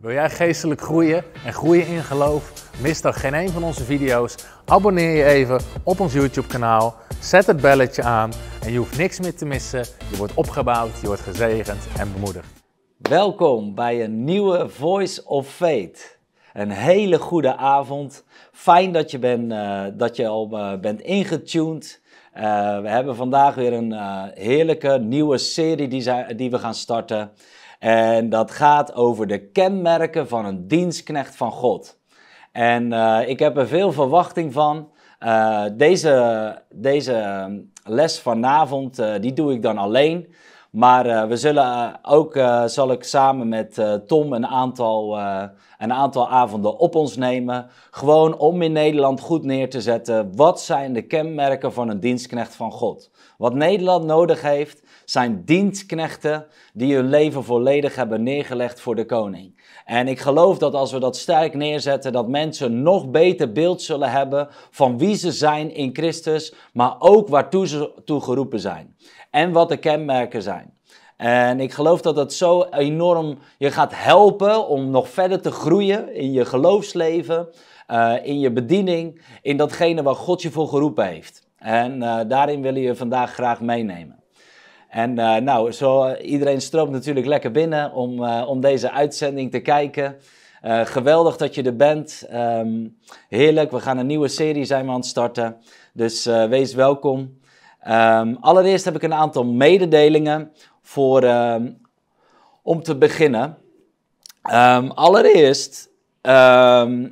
Wil jij geestelijk groeien en groeien in geloof? Mis dan geen een van onze video's. Abonneer je even op ons YouTube kanaal. Zet het belletje aan en je hoeft niks meer te missen. Je wordt opgebouwd, je wordt gezegend en bemoedigd. Welkom bij een nieuwe Voice of Fate. Een hele goede avond. Fijn dat je, ben, eh, dat je al eh, bent ingetuned. Eh, we hebben vandaag weer een heerlijke nieuwe serie die, die we gaan starten. En dat gaat over de kenmerken van een dienstknecht van God. En eh, ik heb er veel verwachting van. Eh, deze, deze ehm, les vanavond, eh, die doe ik dan alleen. Maar we zullen ook, zal ik samen met Tom een aantal, een aantal avonden op ons nemen. Gewoon om in Nederland goed neer te zetten. Wat zijn de kenmerken van een dienstknecht van God? Wat Nederland nodig heeft zijn dienstknechten die hun leven volledig hebben neergelegd voor de koning. En ik geloof dat als we dat sterk neerzetten, dat mensen nog beter beeld zullen hebben van wie ze zijn in Christus, maar ook waartoe ze toe geroepen zijn. En wat de kenmerken zijn. En ik geloof dat dat zo enorm je gaat helpen om nog verder te groeien in je geloofsleven, eh, in je bediening, in datgene waar God je voor geroepen heeft. En eh, daarin willen we je vandaag graag meenemen. En eh, nou, zo, eh, iedereen stroomt natuurlijk lekker binnen om, eh, om deze uitzending te kijken. geweldig dat je er bent. Ehm, heerlijk, we gaan een nieuwe serie zijn we aan het starten. Dus wees welkom. Ehm, allereerst heb ik een aantal mededelingen voor, ehm, om te beginnen. allereerst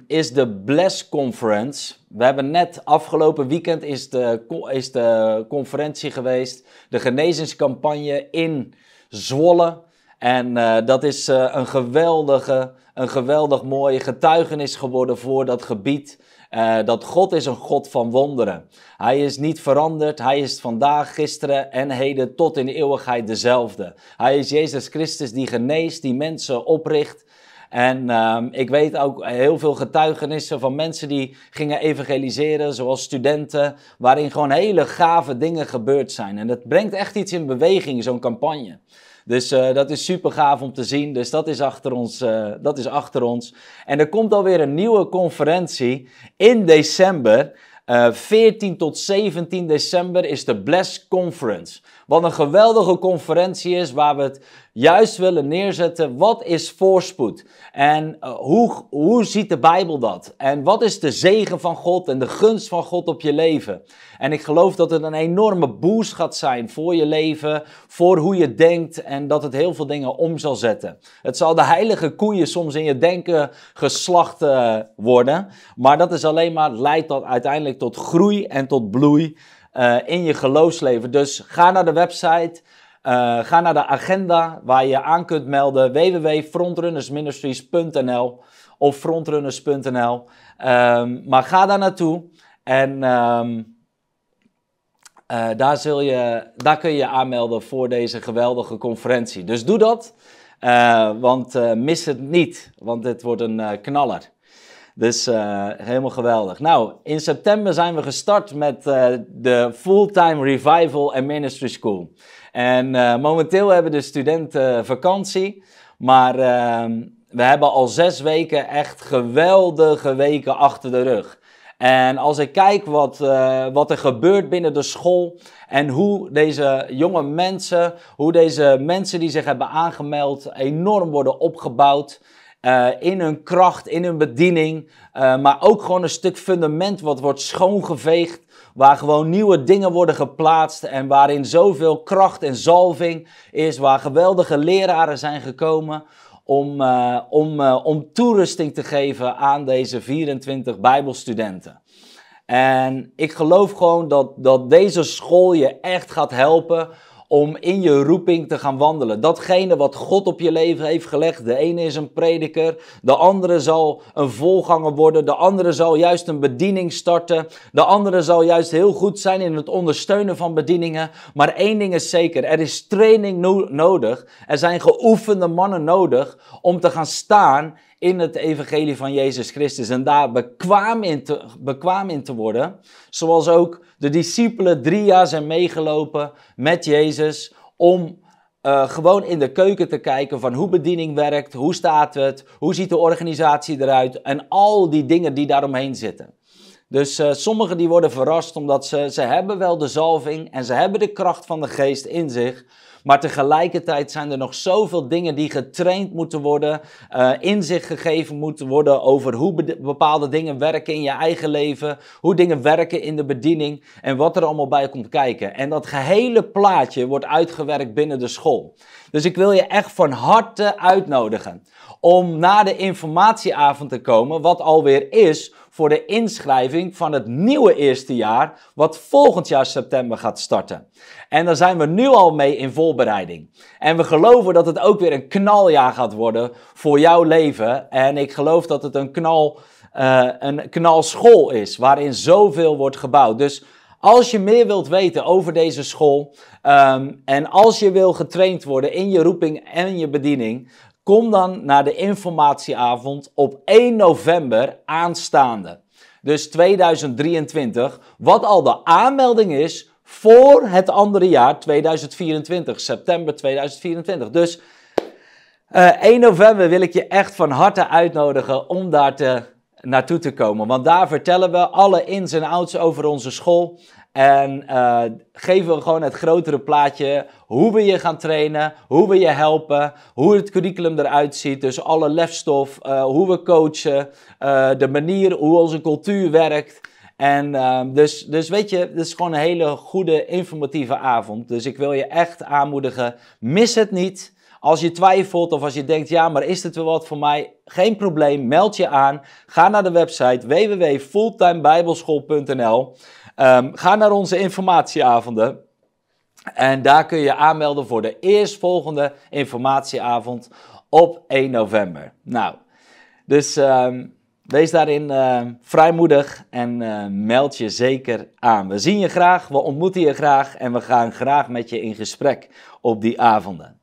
is de Bless Conference we hebben net afgelopen weekend is de, is de conferentie geweest, de genezingscampagne in Zwolle. En eh, dat is eh, een, geweldige, een geweldig mooie getuigenis geworden voor dat gebied. Eh, dat God is een God van wonderen. Hij is niet veranderd. Hij is vandaag, gisteren en heden tot in de eeuwigheid dezelfde. Hij is Jezus Christus die geneest, die mensen opricht. En ehm, ik weet ook heel veel getuigenissen van mensen die gingen evangeliseren, zoals studenten, waarin gewoon hele gave dingen gebeurd zijn. En dat brengt echt iets in beweging, zo'n campagne. Dus eh, dat is super gaaf om te zien. Dus dat is, achter ons, eh, dat is achter ons. En er komt alweer een nieuwe conferentie in december. Uh, eh, 14 tot 17 december is de Bless Conference. Wat een geweldige conferentie is waar we het juist willen neerzetten. Wat is voorspoed? En eh, hoe, hoe ziet de Bijbel dat? En wat is de zegen van God en de gunst van God op je leven? En ik geloof dat het een enorme boost gaat zijn voor je leven, voor hoe je denkt en dat het heel veel dingen om zal zetten. Het zal de heilige koeien soms in je denken geslacht eh, worden, maar dat is alleen maar, leidt dat uiteindelijk tot groei en tot bloei. Eh, in je geloofsleven. Dus ga naar de website, uh, ga naar de agenda waar je aan kunt melden www.frontrunnersministries.nl of frontrunners.nl. Ehm, maar ga daar naartoe en ehm, eh, daar, zul je, daar kun je je aanmelden voor deze geweldige conferentie. Dus doe dat, want mis het niet, want dit wordt een knaller. Dus eh, helemaal geweldig. Nou, in september zijn we gestart met eh, de Fulltime Revival and Ministry School. En eh, momenteel hebben de studenten vakantie. Maar ehm, we hebben al zes weken echt geweldige weken achter de rug. En als ik kijk wat, wat er gebeurt binnen de school en hoe deze jonge mensen, hoe deze mensen die zich hebben aangemeld, enorm worden opgebouwd. Eh, in hun kracht, in hun bediening. Eh, maar ook gewoon een stuk fundament wat wordt schoongeveegd. Waar gewoon nieuwe dingen worden geplaatst en waarin zoveel kracht en zalving is. Waar geweldige leraren zijn gekomen om, eh, om, om toerusting te geven aan deze 24 Bijbelstudenten. En ik geloof gewoon dat, dat deze school je echt gaat helpen om in je roeping te gaan wandelen. Datgene wat God op je leven heeft gelegd. De ene is een prediker, de andere zal een volganger worden, de andere zal juist een bediening starten, de andere zal juist heel goed zijn in het ondersteunen van bedieningen. Maar één ding is zeker, er is training nodig, er zijn geoefende mannen nodig om te gaan staan in het evangelie van Jezus Christus en daar bekwaam in bekwaam in te worden, zoals ook de discipelen drie jaar zijn meegelopen met Jezus om eh, gewoon in de keuken te kijken van hoe bediening werkt, hoe staat het, hoe ziet de organisatie eruit en al die dingen die daaromheen zitten. Dus eh, sommigen die worden verrast omdat ze, ze hebben wel de zalving en ze hebben de kracht van de geest in zich, maar tegelijkertijd zijn er nog zoveel dingen die getraind moeten worden, eh, inzicht gegeven moeten worden over hoe bepaalde dingen werken in je eigen leven, hoe dingen werken in de bediening en wat er allemaal bij komt kijken. En dat gehele plaatje wordt uitgewerkt binnen de school. Dus ik wil je echt van harte uitnodigen om na de informatieavond te komen, wat alweer is voor de inschrijving van het nieuwe eerste jaar, wat volgend jaar september gaat starten. En daar zijn we nu al mee in voorbereiding. En we geloven dat het ook weer een knaljaar gaat worden voor jouw leven. En ik geloof dat het een, knal, uh, een knalschool is, waarin zoveel wordt gebouwd. Dus als je meer wilt weten over deze school ehm, en als je wil getraind worden in je roeping en je bediening, Kom dan naar de informatieavond op 1 november aanstaande. Dus 2023, wat al de aanmelding is voor het andere jaar 2024, september 2024. Dus 1 eh, november wil ik je echt van harte uitnodigen om daar te, naartoe te komen. Want daar vertellen we alle ins en outs over onze school. En eh, geven we gewoon het grotere plaatje. Hoe we je gaan trainen, hoe we je helpen, hoe het curriculum eruit ziet. Dus alle lefstof, eh, hoe we coachen, eh, de manier hoe onze cultuur werkt. En dus, dus weet je, het is gewoon een hele goede informatieve avond. Dus ik wil je echt aanmoedigen, mis het niet. Als je twijfelt of als je denkt, ja, maar is dit wel wat voor mij? Geen probleem, meld je aan. Ga naar de website www.fulltimebijbelschool.nl Ehm, ga naar onze informatieavonden. En daar kun je aanmelden voor de eerstvolgende informatieavond op 1 november. Nou, dus ehm, wees daarin uh, vrijmoedig en meld je zeker aan. We zien je graag, we ontmoeten je graag en we gaan graag met je in gesprek op die avonden.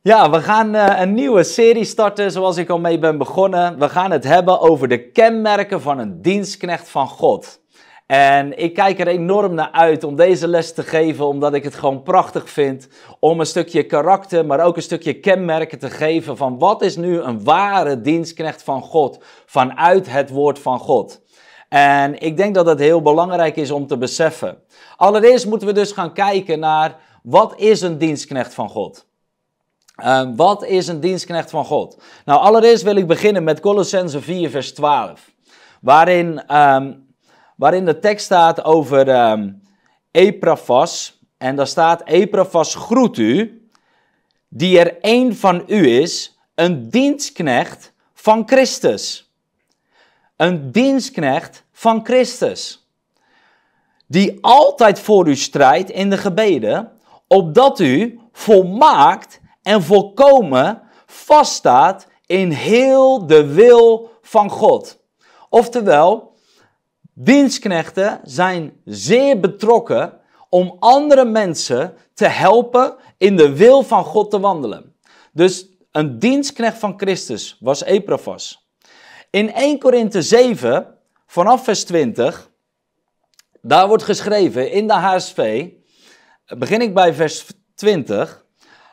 Ja, we gaan eh, een nieuwe serie starten zoals ik al mee ben begonnen. We gaan het hebben over de kenmerken van een dienstknecht van God. En ik kijk er enorm naar uit om deze les te geven, omdat ik het gewoon prachtig vind om een stukje karakter, maar ook een stukje kenmerken te geven van wat is nu een ware dienstknecht van God vanuit het woord van God. En ik denk dat dat heel belangrijk is om te beseffen. Allereerst moeten we dus gaan kijken naar wat is een dienstknecht van God? Uh, wat is een dienstknecht van God? Nou, allereerst wil ik beginnen met Colossense 4, vers 12. Waarin ehm, waarin de tekst staat over um, En daar staat: Eprafas groet u, die er één van u is, een dienstknecht van Christus. Een dienstknecht van Christus, die altijd voor u strijdt in de gebeden, opdat u volmaakt en volkomen vaststaat in heel de wil van God. Oftewel, Dienstknechten zijn zeer betrokken om andere mensen te helpen in de wil van God te wandelen. Dus een dienstknecht van Christus was Epaphras. In 1 Korinthe 7, vanaf vers 20, daar wordt geschreven in de HSV, begin ik bij vers 20,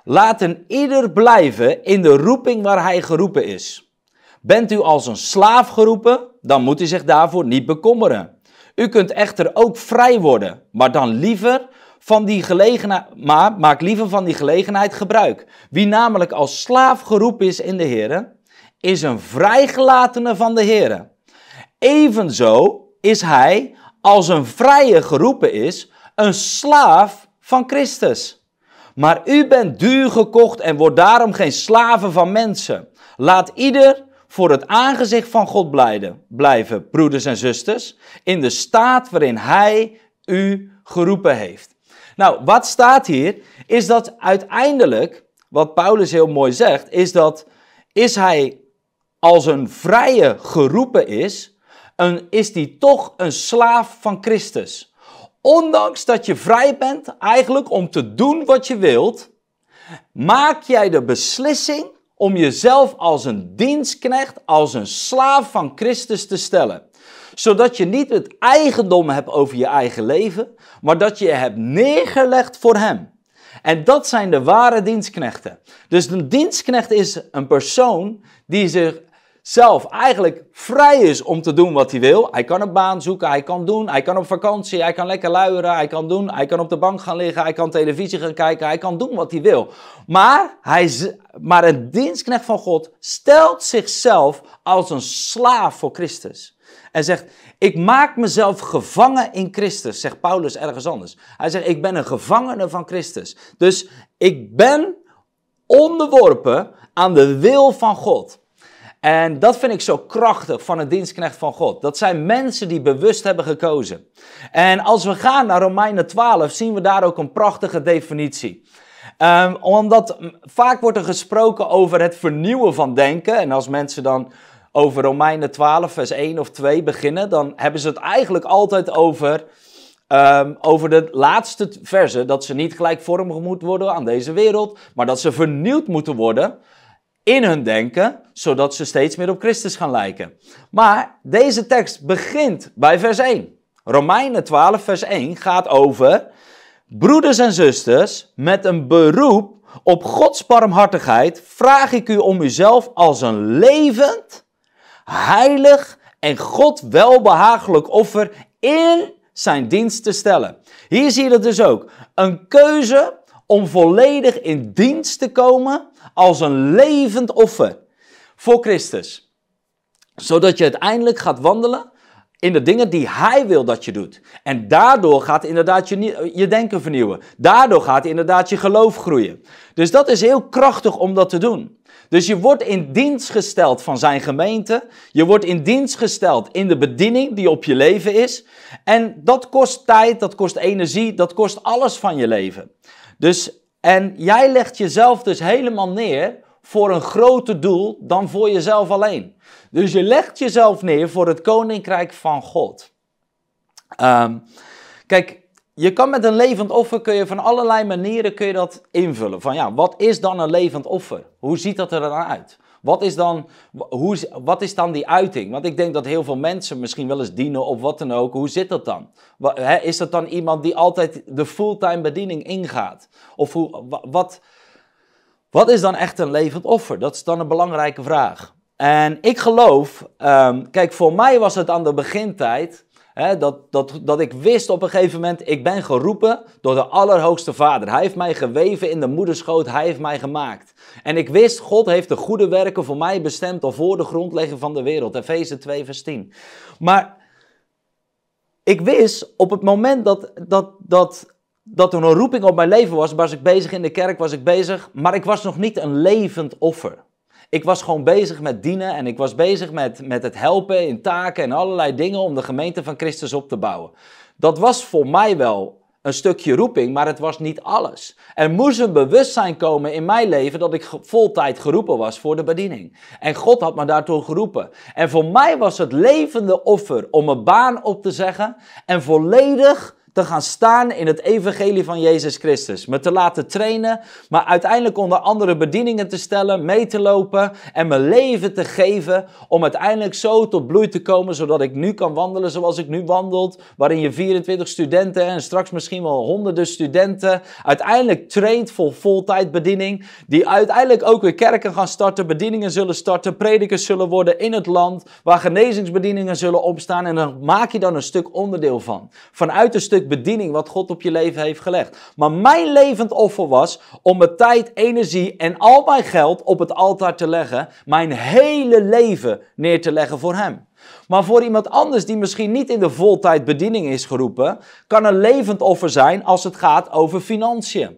Laat een ieder blijven in de roeping waar hij geroepen is. Bent u als een slaaf geroepen? dan moet u zich daarvoor niet bekommeren. U kunt echter ook vrij worden, maar dan liever van die gelegenheid, maar maak liever van die gelegenheid gebruik. Wie namelijk als slaaf geroepen is in de Here, is een vrijgelatene van de Here. Evenzo is hij, als een vrije geroepen is, een slaaf van Christus. Maar u bent duur gekocht en wordt daarom geen slaven van mensen. Laat ieder voor het aangezicht van God blijven, broeders en zusters, in de staat waarin Hij u geroepen heeft. Nou, wat staat hier, is dat uiteindelijk, wat Paulus heel mooi zegt, is dat is Hij als een vrije geroepen is, een, is die toch een slaaf van Christus. Ondanks dat je vrij bent eigenlijk om te doen wat je wilt, maak jij de beslissing om jezelf als een dienstknecht, als een slaaf van Christus te stellen. Zodat je niet het eigendom hebt over je eigen leven, maar dat je je hebt neergelegd voor Hem. En dat zijn de ware dienstknechten. Dus een dienstknecht is een persoon die zich zelf eigenlijk vrij is om te doen wat hij wil. Hij kan een baan zoeken, hij kan doen, hij kan op vakantie, hij kan lekker luieren, hij kan doen, hij kan op de bank gaan liggen, hij kan televisie gaan kijken, hij kan doen wat hij wil. Maar, hij, maar een dienstknecht van God stelt zichzelf als een slaaf voor Christus. En zegt, ik maak mezelf gevangen in Christus, zegt Paulus ergens anders. Hij zegt, ik ben een gevangene van Christus. Dus ik ben onderworpen aan de wil van God. En dat vind ik zo krachtig van een dienstknecht van God. Dat zijn mensen die bewust hebben gekozen. En als we gaan naar Romeinen 12, zien we daar ook een prachtige definitie. Ehm, omdat vaak wordt er gesproken over het vernieuwen van denken. En als mensen dan over Romeinen 12, vers 1 of 2 beginnen, dan hebben ze het eigenlijk altijd over. Um, over de laatste verse, dat ze niet gelijkvormig moeten worden aan deze wereld, maar dat ze vernieuwd moeten worden in hun denken, zodat ze steeds meer op Christus gaan lijken. Maar deze tekst begint bij vers 1. Romeinen 12, vers 1 gaat over broeders en zusters met een beroep op Gods barmhartigheid vraag ik u om uzelf als een levend, heilig en God welbehagelijk offer in zijn dienst te stellen. Hier zie je dat dus ook. Een keuze om volledig in dienst te komen als een levend offer voor Christus. Zodat je uiteindelijk gaat wandelen in de dingen die Hij wil dat je doet. En daardoor gaat inderdaad je, je denken vernieuwen. Daardoor gaat inderdaad je geloof groeien. Dus dat is heel krachtig om dat te doen. Dus je wordt in dienst gesteld van zijn gemeente. Je wordt in dienst gesteld in de bediening die op je leven is. En dat kost tijd, dat kost energie, dat kost alles van je leven. Dus en jij legt jezelf dus helemaal neer voor een groter doel dan voor jezelf alleen. Dus je legt jezelf neer voor het koninkrijk van God. Ehm, kijk, je kan met een levend offer kun je van allerlei manieren kun je dat invullen. Van ja, wat is dan een levend offer? Hoe ziet dat er dan uit? Wat is, dan, hoe, wat is dan die uiting? Want ik denk dat heel veel mensen misschien wel eens dienen of wat dan ook. Hoe zit dat dan? Is dat dan iemand die altijd de fulltime bediening ingaat? Of hoe, wat, wat is dan echt een levend offer? Dat is dan een belangrijke vraag. En ik geloof, ehm, kijk, voor mij was het aan de begintijd dat, dat, dat ik wist op een gegeven moment, ik ben geroepen door de Allerhoogste Vader. Hij heeft mij geweven in de moederschoot, hij heeft mij gemaakt. En ik wist, God heeft de goede werken voor mij bestemd al voor de grondlegging van de wereld. Efeze 2 vers 10. Maar ik wist op het moment dat, dat, dat, dat er een roeping op mijn leven was, was ik bezig in de kerk, was ik bezig, maar ik was nog niet een levend offer ik was gewoon bezig met dienen en ik was bezig met, met het helpen in taken en allerlei dingen om de gemeente van Christus op te bouwen. Dat was voor mij wel een stukje roeping, maar het was niet alles. Er moest een bewustzijn komen in mijn leven dat ik voltijd geroepen was voor de bediening. En God had me daartoe geroepen. En voor mij was het levende offer om een baan op te zeggen en volledig te gaan staan in het evangelie van Jezus Christus. Me te laten trainen, maar uiteindelijk onder andere bedieningen te stellen, mee te lopen en mijn leven te geven om uiteindelijk zo tot bloei te komen, zodat ik nu kan wandelen zoals ik nu wandel, waarin je 24 studenten en straks misschien wel honderden studenten uiteindelijk traint voor bediening, die uiteindelijk ook weer kerken gaan starten, bedieningen zullen starten, predikers zullen worden in het land, waar genezingsbedieningen zullen opstaan en dan maak je dan een stuk onderdeel van. Vanuit een stuk bediening wat God op je leven heeft gelegd. Maar mijn levend offer was om mijn tijd, energie en al mijn geld op het altaar te leggen. Mijn hele leven neer te leggen voor Hem. Maar voor iemand anders die misschien niet in de voltijd bediening is geroepen, kan een levend offer zijn als het gaat over financiën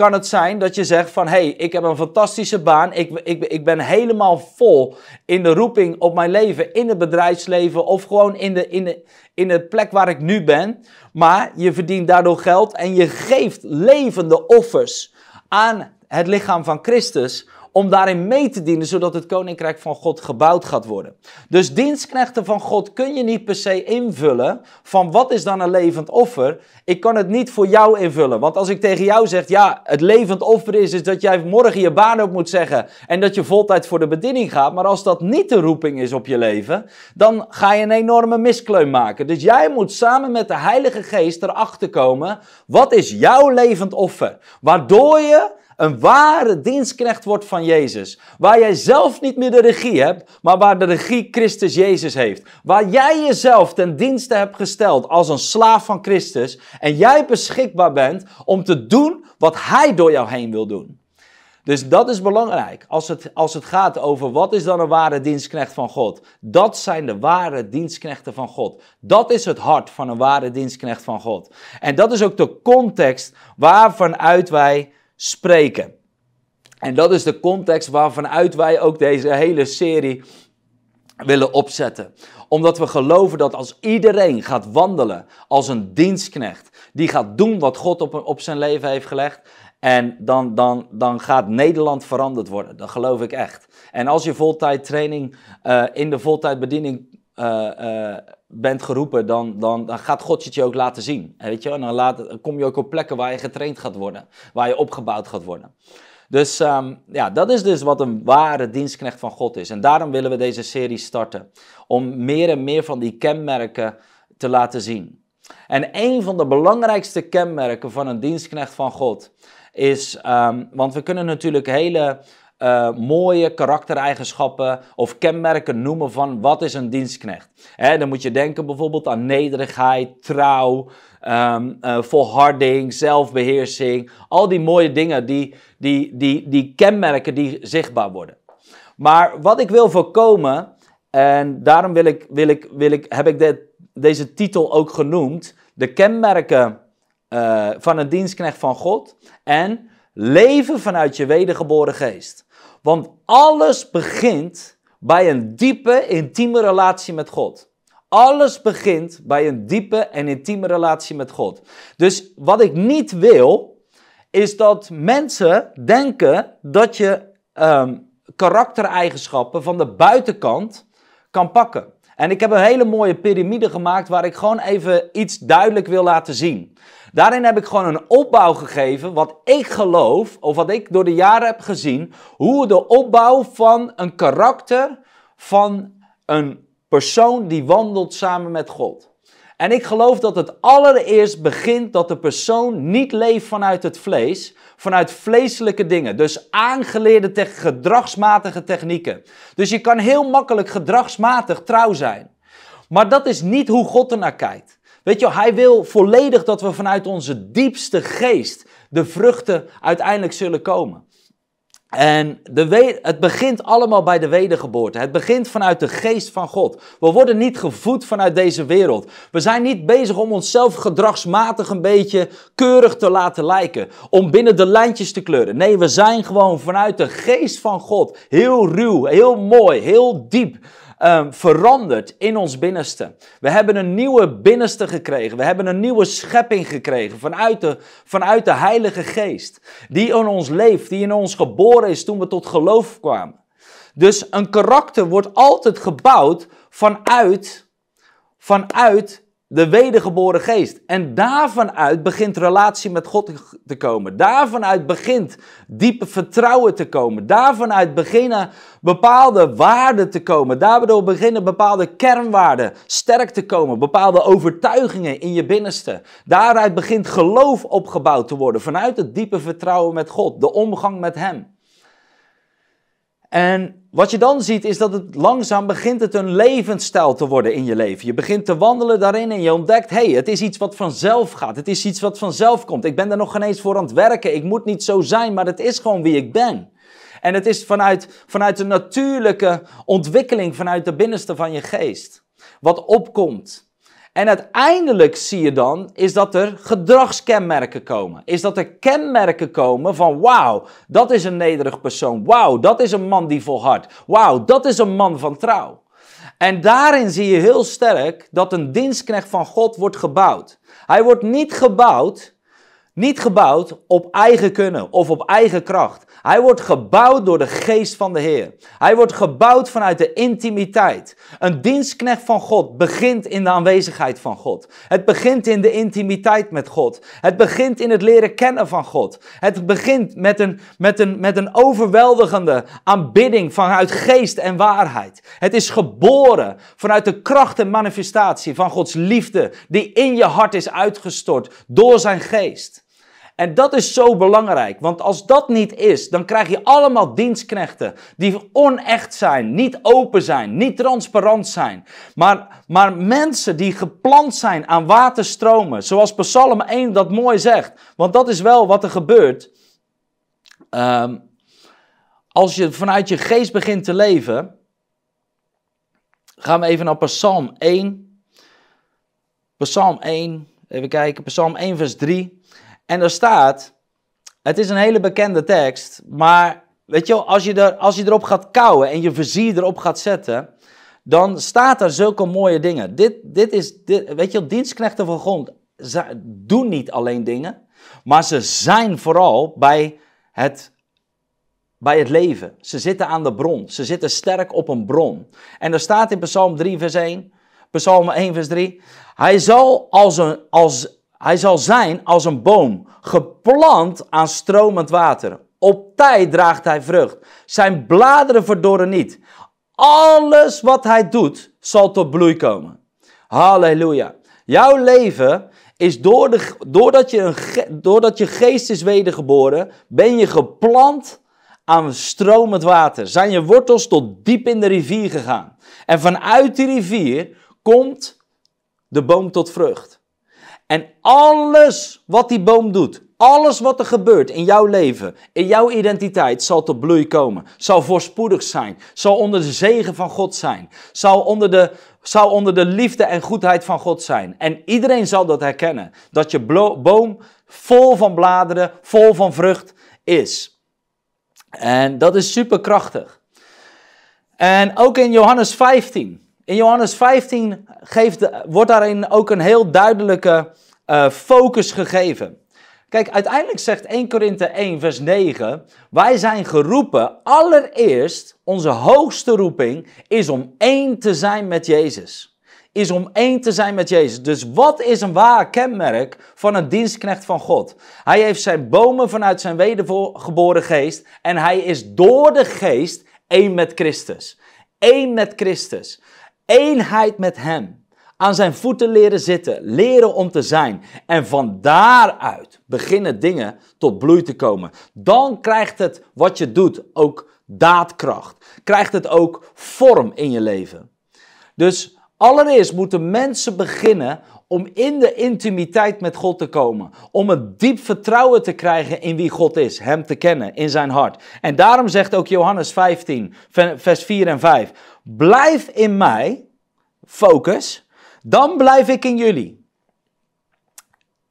kan het zijn dat je zegt van hé, hey, ik heb een fantastische baan, ik, ik, ik ben helemaal vol in de roeping op mijn leven, in het bedrijfsleven of gewoon in de, in, de, in de plek waar ik nu ben. Maar je verdient daardoor geld en je geeft levende offers aan het lichaam van Christus om daarin mee te dienen, zodat het koninkrijk van God gebouwd gaat worden. Dus dienstknechten van God kun je niet per se invullen van wat is dan een levend offer. Ik kan het niet voor jou invullen, want als ik tegen jou zeg, ja, het levend offer is, is dat jij morgen je baan op moet zeggen en dat je voltijd voor de bediening gaat, maar als dat niet de roeping is op je leven, dan ga je een enorme miskleun maken. Dus jij moet samen met de Heilige Geest erachter komen, wat is jouw levend offer? Waardoor je een ware dienstknecht wordt van Jezus. Waar jij zelf niet meer de regie hebt, maar waar de regie Christus Jezus heeft. Waar jij jezelf ten dienste hebt gesteld als een slaaf van Christus. En jij beschikbaar bent om te doen wat Hij door jou heen wil doen. Dus dat is belangrijk als het, als het gaat over wat is dan een ware dienstknecht van God. Dat zijn de ware dienstknechten van God. Dat is het hart van een ware dienstknecht van God. En dat is ook de context waarvanuit wij spreken. En dat is de context waarvanuit wij ook deze hele serie willen opzetten. Omdat we geloven dat als iedereen gaat wandelen als een dienstknecht, die gaat doen wat God op, op zijn leven heeft gelegd, en dan, dan, dan gaat Nederland veranderd worden. Dat geloof ik echt. En als je voltijd training eh, in de voltijdbediening eh, eh, bent geroepen, dan, dan, dan gaat God het je ook laten zien. Weet je? En dan, laat, kom je ook op plekken waar je getraind gaat worden, waar je opgebouwd gaat worden. Dus ehm, ja, dat is dus wat een ware dienstknecht van God is. En daarom willen we deze serie starten. Om meer en meer van die kenmerken te laten zien. En een van de belangrijkste kenmerken van een dienstknecht van God is, ehm, want we kunnen natuurlijk hele eh, mooie karaktereigenschappen of kenmerken noemen van wat is een dienstknecht. Hè, dan moet je denken bijvoorbeeld aan nederigheid, trouw, ehm, eh, volharding, zelfbeheersing. Al die mooie dingen, die, die, die, die kenmerken die zichtbaar worden. Maar wat ik wil voorkomen, en daarom wil ik, wil ik, wil ik, heb ik deze titel ook genoemd, de kenmerken eh, van een dienstknecht van God en leven vanuit je wedergeboren geest. Want alles begint bij een diepe, intieme relatie met God. Alles begint bij een diepe en intieme relatie met God. Dus wat ik niet wil, is dat mensen denken dat je ehm, karaktereigenschappen van de buitenkant kan pakken. En ik heb een hele mooie piramide gemaakt waar ik gewoon even iets duidelijk wil laten zien. Daarin heb ik gewoon een opbouw gegeven wat ik geloof, of wat ik door de jaren heb gezien, hoe de opbouw van een karakter van een persoon die wandelt samen met God. En ik geloof dat het allereerst begint dat de persoon niet leeft vanuit het vlees, vanuit vleeselijke dingen. Dus aangeleerde gedragsmatige technieken. Dus je kan heel makkelijk gedragsmatig trouw zijn. Maar dat is niet hoe God ernaar kijkt. Weet je, hij wil volledig dat we vanuit onze diepste geest de vruchten uiteindelijk zullen komen. En de het begint allemaal bij de wedergeboorte. Het begint vanuit de geest van God. We worden niet gevoed vanuit deze wereld. We zijn niet bezig om onszelf gedragsmatig een beetje keurig te laten lijken. Om binnen de lijntjes te kleuren. Nee, we zijn gewoon vanuit de geest van God. Heel ruw, heel mooi, heel diep. Ehm, veranderd in ons binnenste. We hebben een nieuwe binnenste gekregen. We hebben een nieuwe schepping gekregen vanuit de, vanuit de Heilige Geest. Die in ons leeft, die in ons geboren is toen we tot geloof kwamen. Dus een karakter wordt altijd gebouwd vanuit, vanuit de wedergeboren geest. En daarvanuit begint relatie met God te komen. Daarvanuit begint diepe vertrouwen te komen. Daarvanuit beginnen bepaalde waarden te komen. Daardoor beginnen bepaalde kernwaarden sterk te komen. Bepaalde overtuigingen in je binnenste. Daaruit begint geloof opgebouwd te worden. Vanuit het diepe vertrouwen met God. De omgang met Hem. En wat je dan ziet is dat het langzaam begint het een levensstijl te worden in je leven. Je begint te wandelen daarin en je ontdekt, hé, hey, het is iets wat vanzelf gaat. Het is iets wat vanzelf komt. Ik ben daar nog geen eens voor aan het werken. Ik moet niet zo zijn, maar het is gewoon wie ik ben. En het is vanuit, vanuit een natuurlijke ontwikkeling vanuit de binnenste van je geest. Wat opkomt. En uiteindelijk zie je dan, is dat er gedragskenmerken komen. Is dat er kenmerken komen van, wauw, dat is een nederig persoon. Wauw, dat is een man die volhardt. Wauw, dat is een man van trouw. En daarin zie je heel sterk dat een dienstknecht van God wordt gebouwd. Hij wordt niet gebouwd, niet gebouwd op eigen kunnen of op eigen kracht. Hij wordt gebouwd door de geest van de Heer. Hij wordt gebouwd vanuit de intimiteit. Een dienstknecht van God begint in de aanwezigheid van God. Het begint in de intimiteit met God. Het begint in het leren kennen van God. Het begint met een, met een, met een overweldigende aanbidding vanuit geest en waarheid. Het is geboren vanuit de kracht en manifestatie van Gods liefde die in je hart is uitgestort door zijn geest. En dat is zo belangrijk, want als dat niet is, dan krijg je allemaal dienstknechten die onecht zijn, niet open zijn, niet transparant zijn. Maar, maar mensen die geplant zijn aan waterstromen, zoals Psalm 1 dat mooi zegt, want dat is wel wat er gebeurt. Ehm, als je vanuit je geest begint te leven, gaan we even naar Psalm 1. Psalm 1, even kijken, Psalm 1 vers 3. En er staat, het is een hele bekende tekst, maar weet je wel, als je, er, als je erop gaat kouwen en je vizier erop gaat zetten, dan staat er zulke mooie dingen. Dit, dit is, weet je wel, dienstknechten van grond doen niet alleen dingen, maar ze zijn vooral bij het, bij het leven. Ze zitten aan de bron, ze zitten sterk op een bron. En er staat in Psalm 3 vers 1, Psalm 1 vers 3, hij zal als een, als hij zal zijn als een boom, geplant aan stromend water. Op tijd draagt hij vrucht. Zijn bladeren verdorren niet. Alles wat hij doet, zal tot bloei komen. Halleluja. Jouw leven is door de, doordat, je een, doordat je geest is wedergeboren, ben je geplant aan stromend water. Zijn je wortels tot diep in de rivier gegaan. En vanuit die rivier komt de boom tot vrucht. En alles wat die boom doet, alles wat er gebeurt in jouw leven, in jouw identiteit, zal tot bloei komen. Zal voorspoedig zijn. Zal onder de zegen van God zijn. Zal onder de, zal onder de liefde en goedheid van God zijn. En iedereen zal dat herkennen. Dat je boom vol van bladeren, vol van vrucht is. En dat is superkrachtig. En ook in Johannes 15. In Johannes 15 geeft, wordt daarin ook een heel duidelijke eh, focus gegeven. Kijk, uiteindelijk zegt 1 Korinthe 1, vers 9: Wij zijn geroepen, allereerst, onze hoogste roeping is om één te zijn met Jezus. Is om één te zijn met Jezus. Dus wat is een waar kenmerk van een dienstknecht van God? Hij heeft zijn bomen vanuit zijn wedergeboren geest en hij is door de geest één met Christus. Eén met Christus eenheid met Hem. Aan zijn voeten leren zitten, leren om te zijn. En van daaruit beginnen dingen tot bloei te komen. Dan krijgt het wat je doet ook daadkracht. Krijgt het ook vorm in je leven. Dus allereerst moeten mensen beginnen om in de intimiteit met God te komen. Om het diep vertrouwen te krijgen in wie God is. Hem te kennen in zijn hart. En daarom zegt ook Johannes 15, vers 4 en 5. Blijf in mij, focus, dan blijf ik in jullie.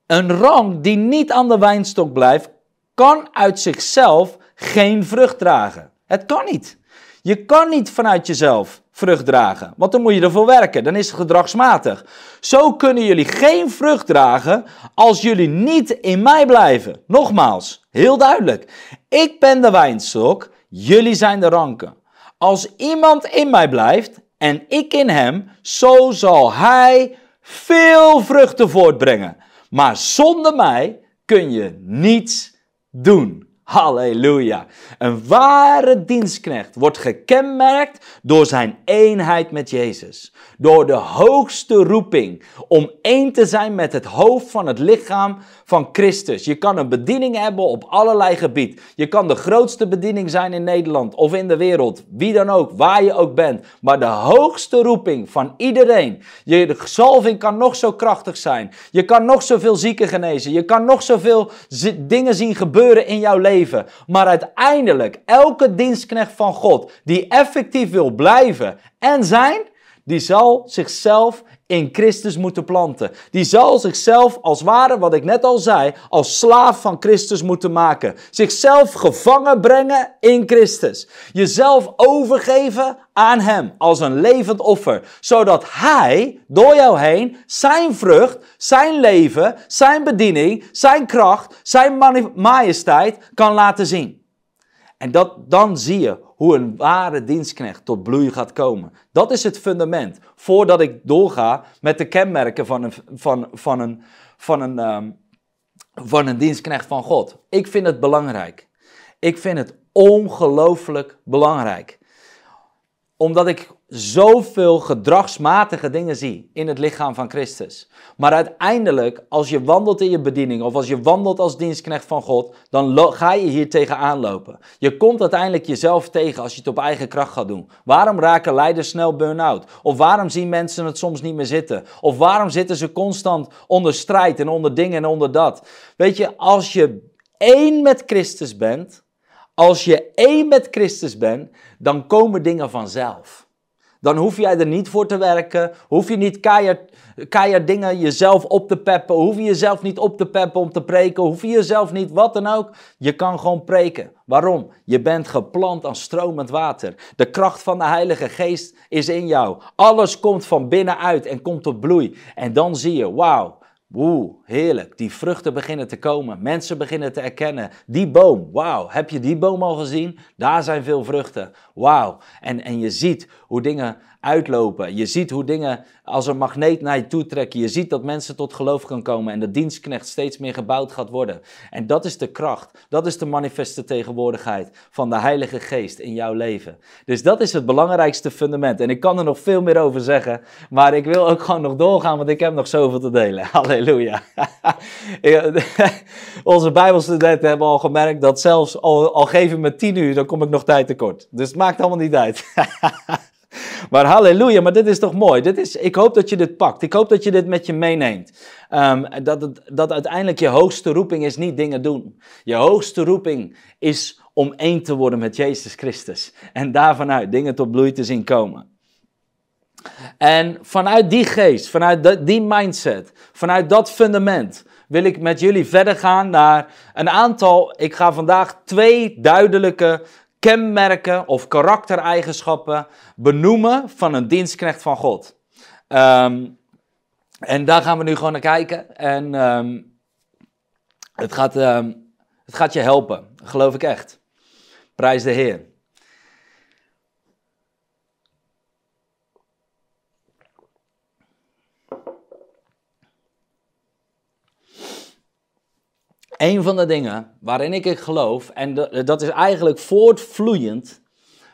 Een rank die niet aan de wijnstok blijft, kan uit zichzelf geen vrucht dragen. Het kan niet. Je kan niet vanuit jezelf vrucht dragen. Want dan moet je ervoor werken, dan is het gedragsmatig. Zo kunnen jullie geen vrucht dragen als jullie niet in mij blijven. Nogmaals, heel duidelijk. Ik ben de wijnstok, jullie zijn de ranken. Als iemand in mij blijft en ik in hem, zo zal hij veel vruchten voortbrengen. Maar zonder mij kun je niets doen. Halleluja. Een ware dienstknecht wordt gekenmerkt door zijn eenheid met Jezus door de hoogste roeping om één te zijn met het hoofd van het lichaam van Christus. Je kan een bediening hebben op allerlei gebied. Je kan de grootste bediening zijn in Nederland of in de wereld, wie dan ook, waar je ook bent. Maar de hoogste roeping van iedereen, je zalving kan nog zo krachtig zijn. Je kan nog zoveel zieken genezen. Je kan nog zoveel dingen zien gebeuren in jouw leven. Maar uiteindelijk, elke dienstknecht van God die effectief wil blijven en zijn, die zal zichzelf in Christus moeten planten. Die zal zichzelf als ware, wat ik net al zei, als slaaf van Christus moeten maken. Zichzelf gevangen brengen in Christus. Jezelf overgeven aan Hem als een levend offer. Zodat Hij door jou heen Zijn vrucht, Zijn leven, Zijn bediening, Zijn kracht, Zijn majesteit kan laten zien. En dat, dan zie je hoe een ware dienstknecht tot bloei gaat komen. Dat is het fundament. Voordat ik doorga met de kenmerken van een, van, van een, van een, ehm, van een dienstknecht van God. Ik vind het belangrijk. Ik vind het ongelooflijk belangrijk. Omdat ik zoveel gedragsmatige dingen zie in het lichaam van Christus. Maar uiteindelijk, als je wandelt in je bediening of als je wandelt als dienstknecht van God, dan ga je hier tegenaan lopen. Je komt uiteindelijk jezelf tegen als je het op eigen kracht gaat doen. Waarom raken leiders snel burn-out? Of waarom zien mensen het soms niet meer zitten? Of waarom zitten ze constant onder strijd en onder dingen en onder dat? Weet je, als je één met Christus bent, als je één met Christus bent, dan komen dingen vanzelf. Dan hoef jij er niet voor te werken. Hoef je niet keihard, dingen jezelf op te peppen. Hoef je jezelf niet op te peppen om te preken. Hoef je jezelf niet wat dan ook. Je kan gewoon preken. Waarom? Je bent geplant aan stromend water. De kracht van de Heilige Geest is in jou. Alles komt van binnenuit en komt tot bloei. En dan zie je, wauw, Oeh, heerlijk. Die vruchten beginnen te komen. Mensen beginnen te erkennen. Die boom, wauw, heb je die boom al gezien? Daar zijn veel vruchten wauw. En, en je ziet hoe dingen uitlopen. Je ziet hoe dingen als een magneet naar je toe trekken. Je ziet dat mensen tot geloof kunnen komen en de dienstknecht steeds meer gebouwd gaat worden. En dat is de kracht. Dat is de manifeste tegenwoordigheid van de Heilige Geest in jouw leven. Dus dat is het belangrijkste fundament. En ik kan er nog veel meer over zeggen, maar ik wil ook gewoon nog doorgaan, want ik heb nog zoveel te delen. Halleluja. Onze Bijbelstudenten hebben al gemerkt dat zelfs al, al geven me tien uur, dan kom ik nog tijd tekort. Dus maar maakt allemaal niet uit. maar halleluja, maar dit is toch mooi. Dit is, ik hoop dat je dit pakt. Ik hoop dat je dit met je meeneemt. Ehm, dat, dat, uiteindelijk je hoogste roeping is niet dingen doen. Je hoogste roeping is om één te worden met Jezus Christus. En vanuit dingen tot bloei te zien komen. En vanuit die geest, vanuit die mindset, vanuit dat fundament wil ik met jullie verder gaan naar een aantal. Ik ga vandaag twee duidelijke kenmerken of karaktereigenschappen benoemen van een dienstknecht van God. Ehm, en daar gaan we nu gewoon naar kijken. En ehm, het, gaat, ehm, het gaat je helpen, geloof ik echt. Prijs de Heer. Een van de dingen waarin ik, geloof, en dat is eigenlijk voortvloeiend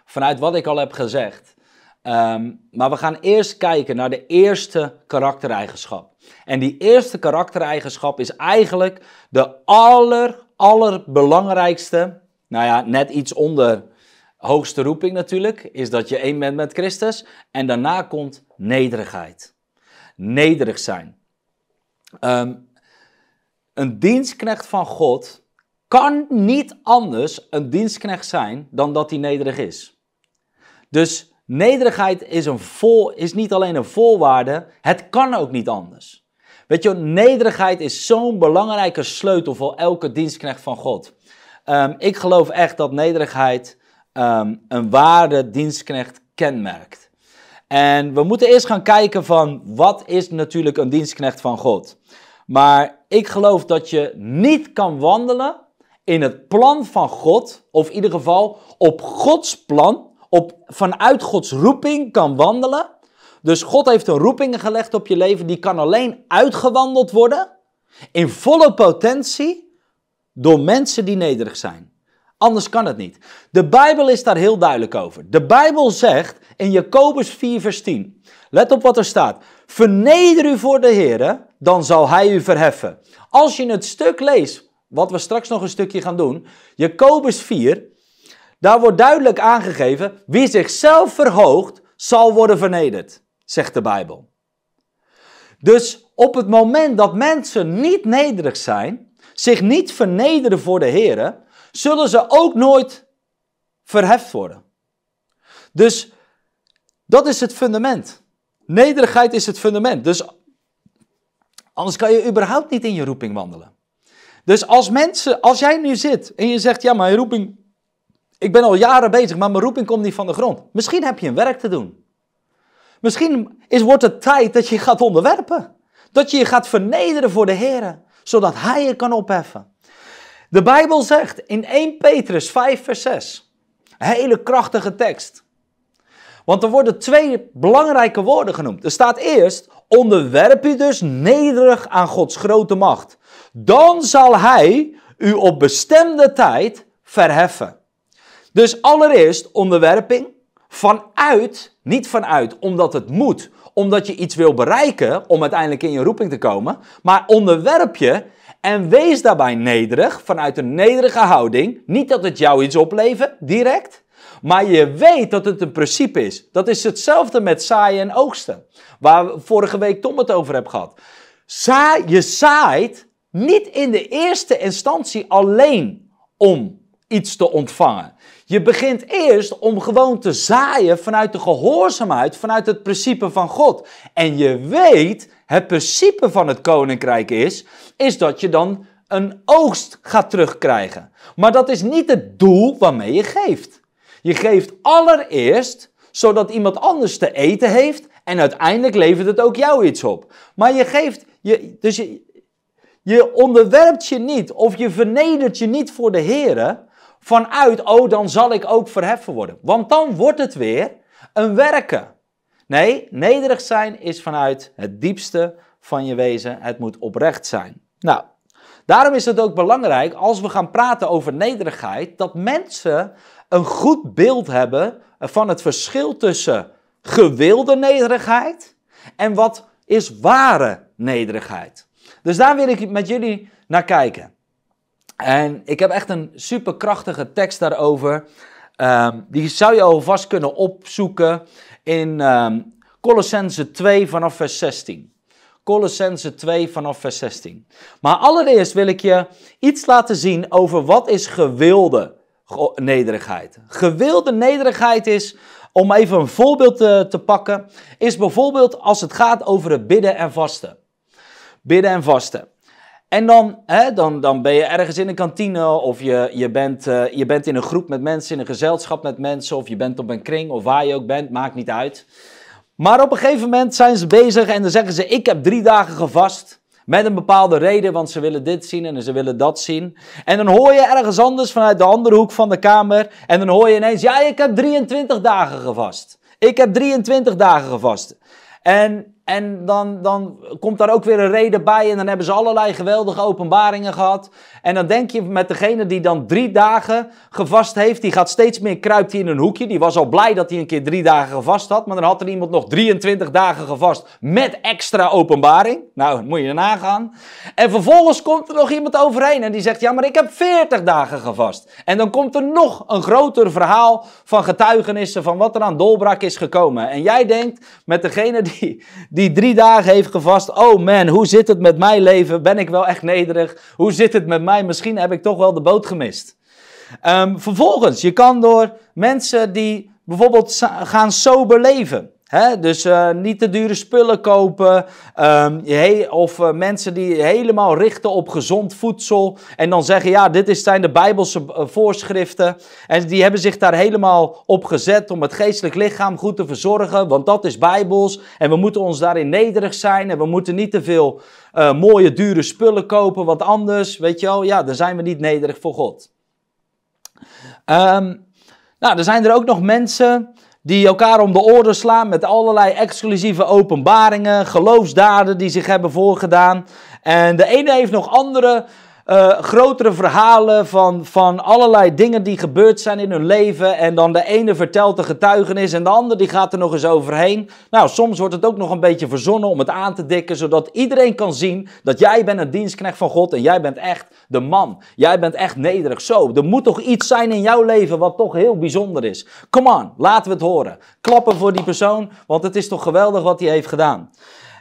vanuit wat ik al heb gezegd. Ehm, maar we gaan eerst kijken naar de eerste karaktereigenschap. En die eerste karaktereigenschap is eigenlijk de aller, allerbelangrijkste. Nou ja, net iets onder hoogste roeping natuurlijk, is dat je één bent met Christus. En daarna komt nederigheid. Nederig zijn. Um, een dienstknecht van God kan niet anders een dienstknecht zijn dan dat hij nederig is. Dus nederigheid is, een vol, is niet alleen een voorwaarde, het kan ook niet anders. Weet je, nederigheid is zo'n belangrijke sleutel voor elke dienstknecht van God. Ehm, ik geloof echt dat nederigheid ehm, een waarde dienstknecht kenmerkt. En we moeten eerst gaan kijken van wat is natuurlijk een dienstknecht van God. Maar ik geloof dat je niet kan wandelen in het plan van God, of in ieder geval op Gods plan, op, vanuit Gods roeping kan wandelen. Dus God heeft een roeping gelegd op je leven, die kan alleen uitgewandeld worden in volle potentie door mensen die nederig zijn. Anders kan het niet. De Bijbel is daar heel duidelijk over. De Bijbel zegt in Jacobus 4, vers 10: Let op wat er staat. Verneder u voor de Heer, dan zal Hij u verheffen. Als je het stuk leest, wat we straks nog een stukje gaan doen, Jacobus 4, daar wordt duidelijk aangegeven, wie zichzelf verhoogt, zal worden vernederd, zegt de Bijbel. Dus op het moment dat mensen niet nederig zijn, zich niet vernederen voor de Heer, zullen ze ook nooit verheft worden. Dus dat is het fundament. Nederigheid is het fundament. Dus anders kan je überhaupt niet in je roeping wandelen. Dus als mensen, als jij nu zit en je zegt, ja, mijn roeping, ik ben al jaren bezig, maar mijn roeping komt niet van de grond. Misschien heb je een werk te doen. Misschien is, wordt het tijd dat je gaat onderwerpen. Dat je je gaat vernederen voor de Heer, zodat Hij je kan opheffen. De Bijbel zegt in 1 Petrus 5, vers 6, hele krachtige tekst. Want er worden twee belangrijke woorden genoemd. Er staat eerst: onderwerp je dus nederig aan Gods grote macht. Dan zal Hij u op bestemde tijd verheffen. Dus allereerst onderwerping vanuit, niet vanuit omdat het moet, omdat je iets wil bereiken om uiteindelijk in je roeping te komen, maar onderwerp je en wees daarbij nederig, vanuit een nederige houding. Niet dat het jou iets oplevert direct, maar je weet dat het een principe is. Dat is hetzelfde met zaaien en oogsten. Waar we vorige week Tom het over heb gehad. Zaai, je zaait niet in de eerste instantie alleen om iets te ontvangen. Je begint eerst om gewoon te zaaien vanuit de gehoorzaamheid, vanuit het principe van God. En je weet, het principe van het koninkrijk is, is dat je dan een oogst gaat terugkrijgen. Maar dat is niet het doel waarmee je geeft. Je geeft allereerst zodat iemand anders te eten heeft en uiteindelijk levert het ook jou iets op. Maar je geeft, je, dus je, je onderwerpt je niet of je vernedert je niet voor de Heeren vanuit, oh dan zal ik ook verheffen worden. Want dan wordt het weer een werken. Nee, nederig zijn is vanuit het diepste van je wezen. Het moet oprecht zijn. Nou, daarom is het ook belangrijk als we gaan praten over nederigheid, dat mensen een goed beeld hebben van het verschil tussen gewilde nederigheid en wat is ware nederigheid. Dus daar wil ik met jullie naar kijken. En ik heb echt een superkrachtige tekst daarover. Ehm, die zou je alvast kunnen opzoeken in um, Colossense 2 vanaf vers 16. Colossense 2 vanaf vers 16. Maar allereerst wil ik je iets laten zien over wat is gewilde nederigheid. Gewilde nederigheid is, om even een voorbeeld te, eh, te pakken, is bijvoorbeeld als het gaat over het bidden en vasten. Bidden en vasten. En dan, hè, dan, dan ben je ergens in een kantine of je, je, bent, eh, je bent in een groep met mensen, in een gezelschap met mensen of je bent op een kring of waar je ook bent, maakt niet uit. Maar op een gegeven moment zijn ze bezig en dan zeggen ze: Ik heb drie dagen gevast. Met een bepaalde reden, want ze willen dit zien en ze willen dat zien. En dan hoor je ergens anders vanuit de andere hoek van de kamer. En dan hoor je ineens: Ja, ik heb 23 dagen gevast. Ik heb 23 dagen gevast. En en dan, dan komt daar ook weer een reden bij. En dan hebben ze allerlei geweldige openbaringen gehad. En dan denk je met degene die dan drie dagen gevast heeft. Die gaat steeds meer kruipt in een hoekje. Die was al blij dat hij een keer drie dagen gevast had. Maar dan had er iemand nog 23 dagen gevast. Met extra openbaring. Nou, moet je gaan. En vervolgens komt er nog iemand overheen. En die zegt: Ja, maar ik heb 40 dagen gevast. En dan komt er nog een groter verhaal van getuigenissen. Van wat er aan Dolbrak is gekomen. En jij denkt met degene die die drie dagen heeft gevast. Oh man, hoe zit het met mijn leven? Ben ik wel echt nederig? Hoe zit het met mij? Misschien heb ik toch wel de boot gemist. Ehm, vervolgens, je kan door mensen die bijvoorbeeld gaan sober leven dus eh, niet te dure spullen kopen. Ehm, of eh, mensen die helemaal richten op gezond voedsel. En dan zeggen, ja, dit is, zijn de Bijbelse eh, voorschriften. En die hebben zich daar helemaal op gezet om het geestelijk lichaam goed te verzorgen. Want dat is Bijbels. En we moeten ons daarin nederig zijn. En we moeten niet te veel mooie, dure spullen kopen. Want anders, weet je wel, ja, dan zijn we niet nederig voor God. Ehm, nou, er zijn er ook nog mensen die elkaar om de orde slaan met allerlei exclusieve openbaringen, geloofsdaden die zich hebben voorgedaan. En de ene heeft nog andere uh, grotere verhalen van, van allerlei dingen die gebeurd zijn in hun leven. En dan de ene vertelt de getuigenis en de ander die gaat er nog eens overheen. Nou, soms wordt het ook nog een beetje verzonnen om het aan te dikken, zodat iedereen kan zien dat jij bent een dienstknecht van God en jij bent echt de man. Jij bent echt nederig. Zo, er moet toch iets zijn in jouw leven wat toch heel bijzonder is. Come on, laten we het horen. Klappen voor die persoon, want het is toch geweldig wat hij heeft gedaan.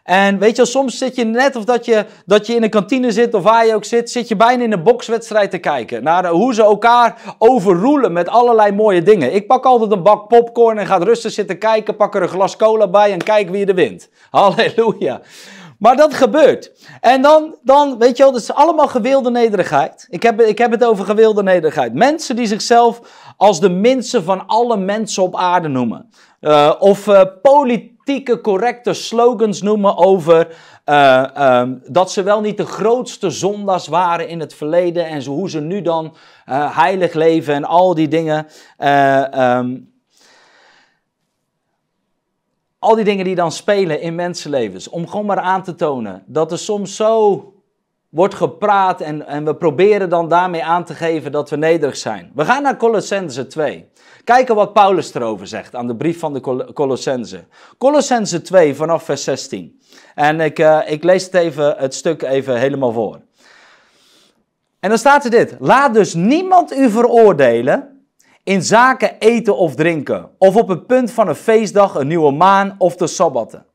En weet je wel, soms zit je net of dat je, dat je in een kantine zit of waar je ook zit, zit je bijna in een bokswedstrijd te kijken. Naar hoe ze elkaar overroelen met allerlei mooie dingen. Ik pak altijd een bak popcorn en ga rustig zitten kijken, pak er een glas cola bij en kijk wie er wint. Halleluja. Maar dat gebeurt. En dan, dan weet je wel, dat is allemaal gewilde nederigheid. Ik heb, ik heb het over gewilde nederigheid. Mensen die zichzelf als de minste van alle mensen op aarde noemen. Eh, of uh, eh, politiek politieke correcte slogans noemen over eh, ehm, dat ze wel niet de grootste zondags waren in het verleden en hoe ze nu dan eh, heilig leven en al die dingen. Eh, ehm, al die dingen die dan spelen in mensenlevens. Om gewoon maar aan te tonen dat er soms zo wordt gepraat en, en we proberen dan daarmee aan te geven dat we nederig zijn. We gaan naar Colossense 2. Kijken wat Paulus erover zegt aan de brief van de Col Colossense. 2 vanaf vers 16. En ik, eh, ik lees het, even, het stuk even helemaal voor. En dan staat er dit. Laat dus niemand u veroordelen in zaken eten of drinken. Of op het punt van een feestdag, een nieuwe maan of de sabbatten.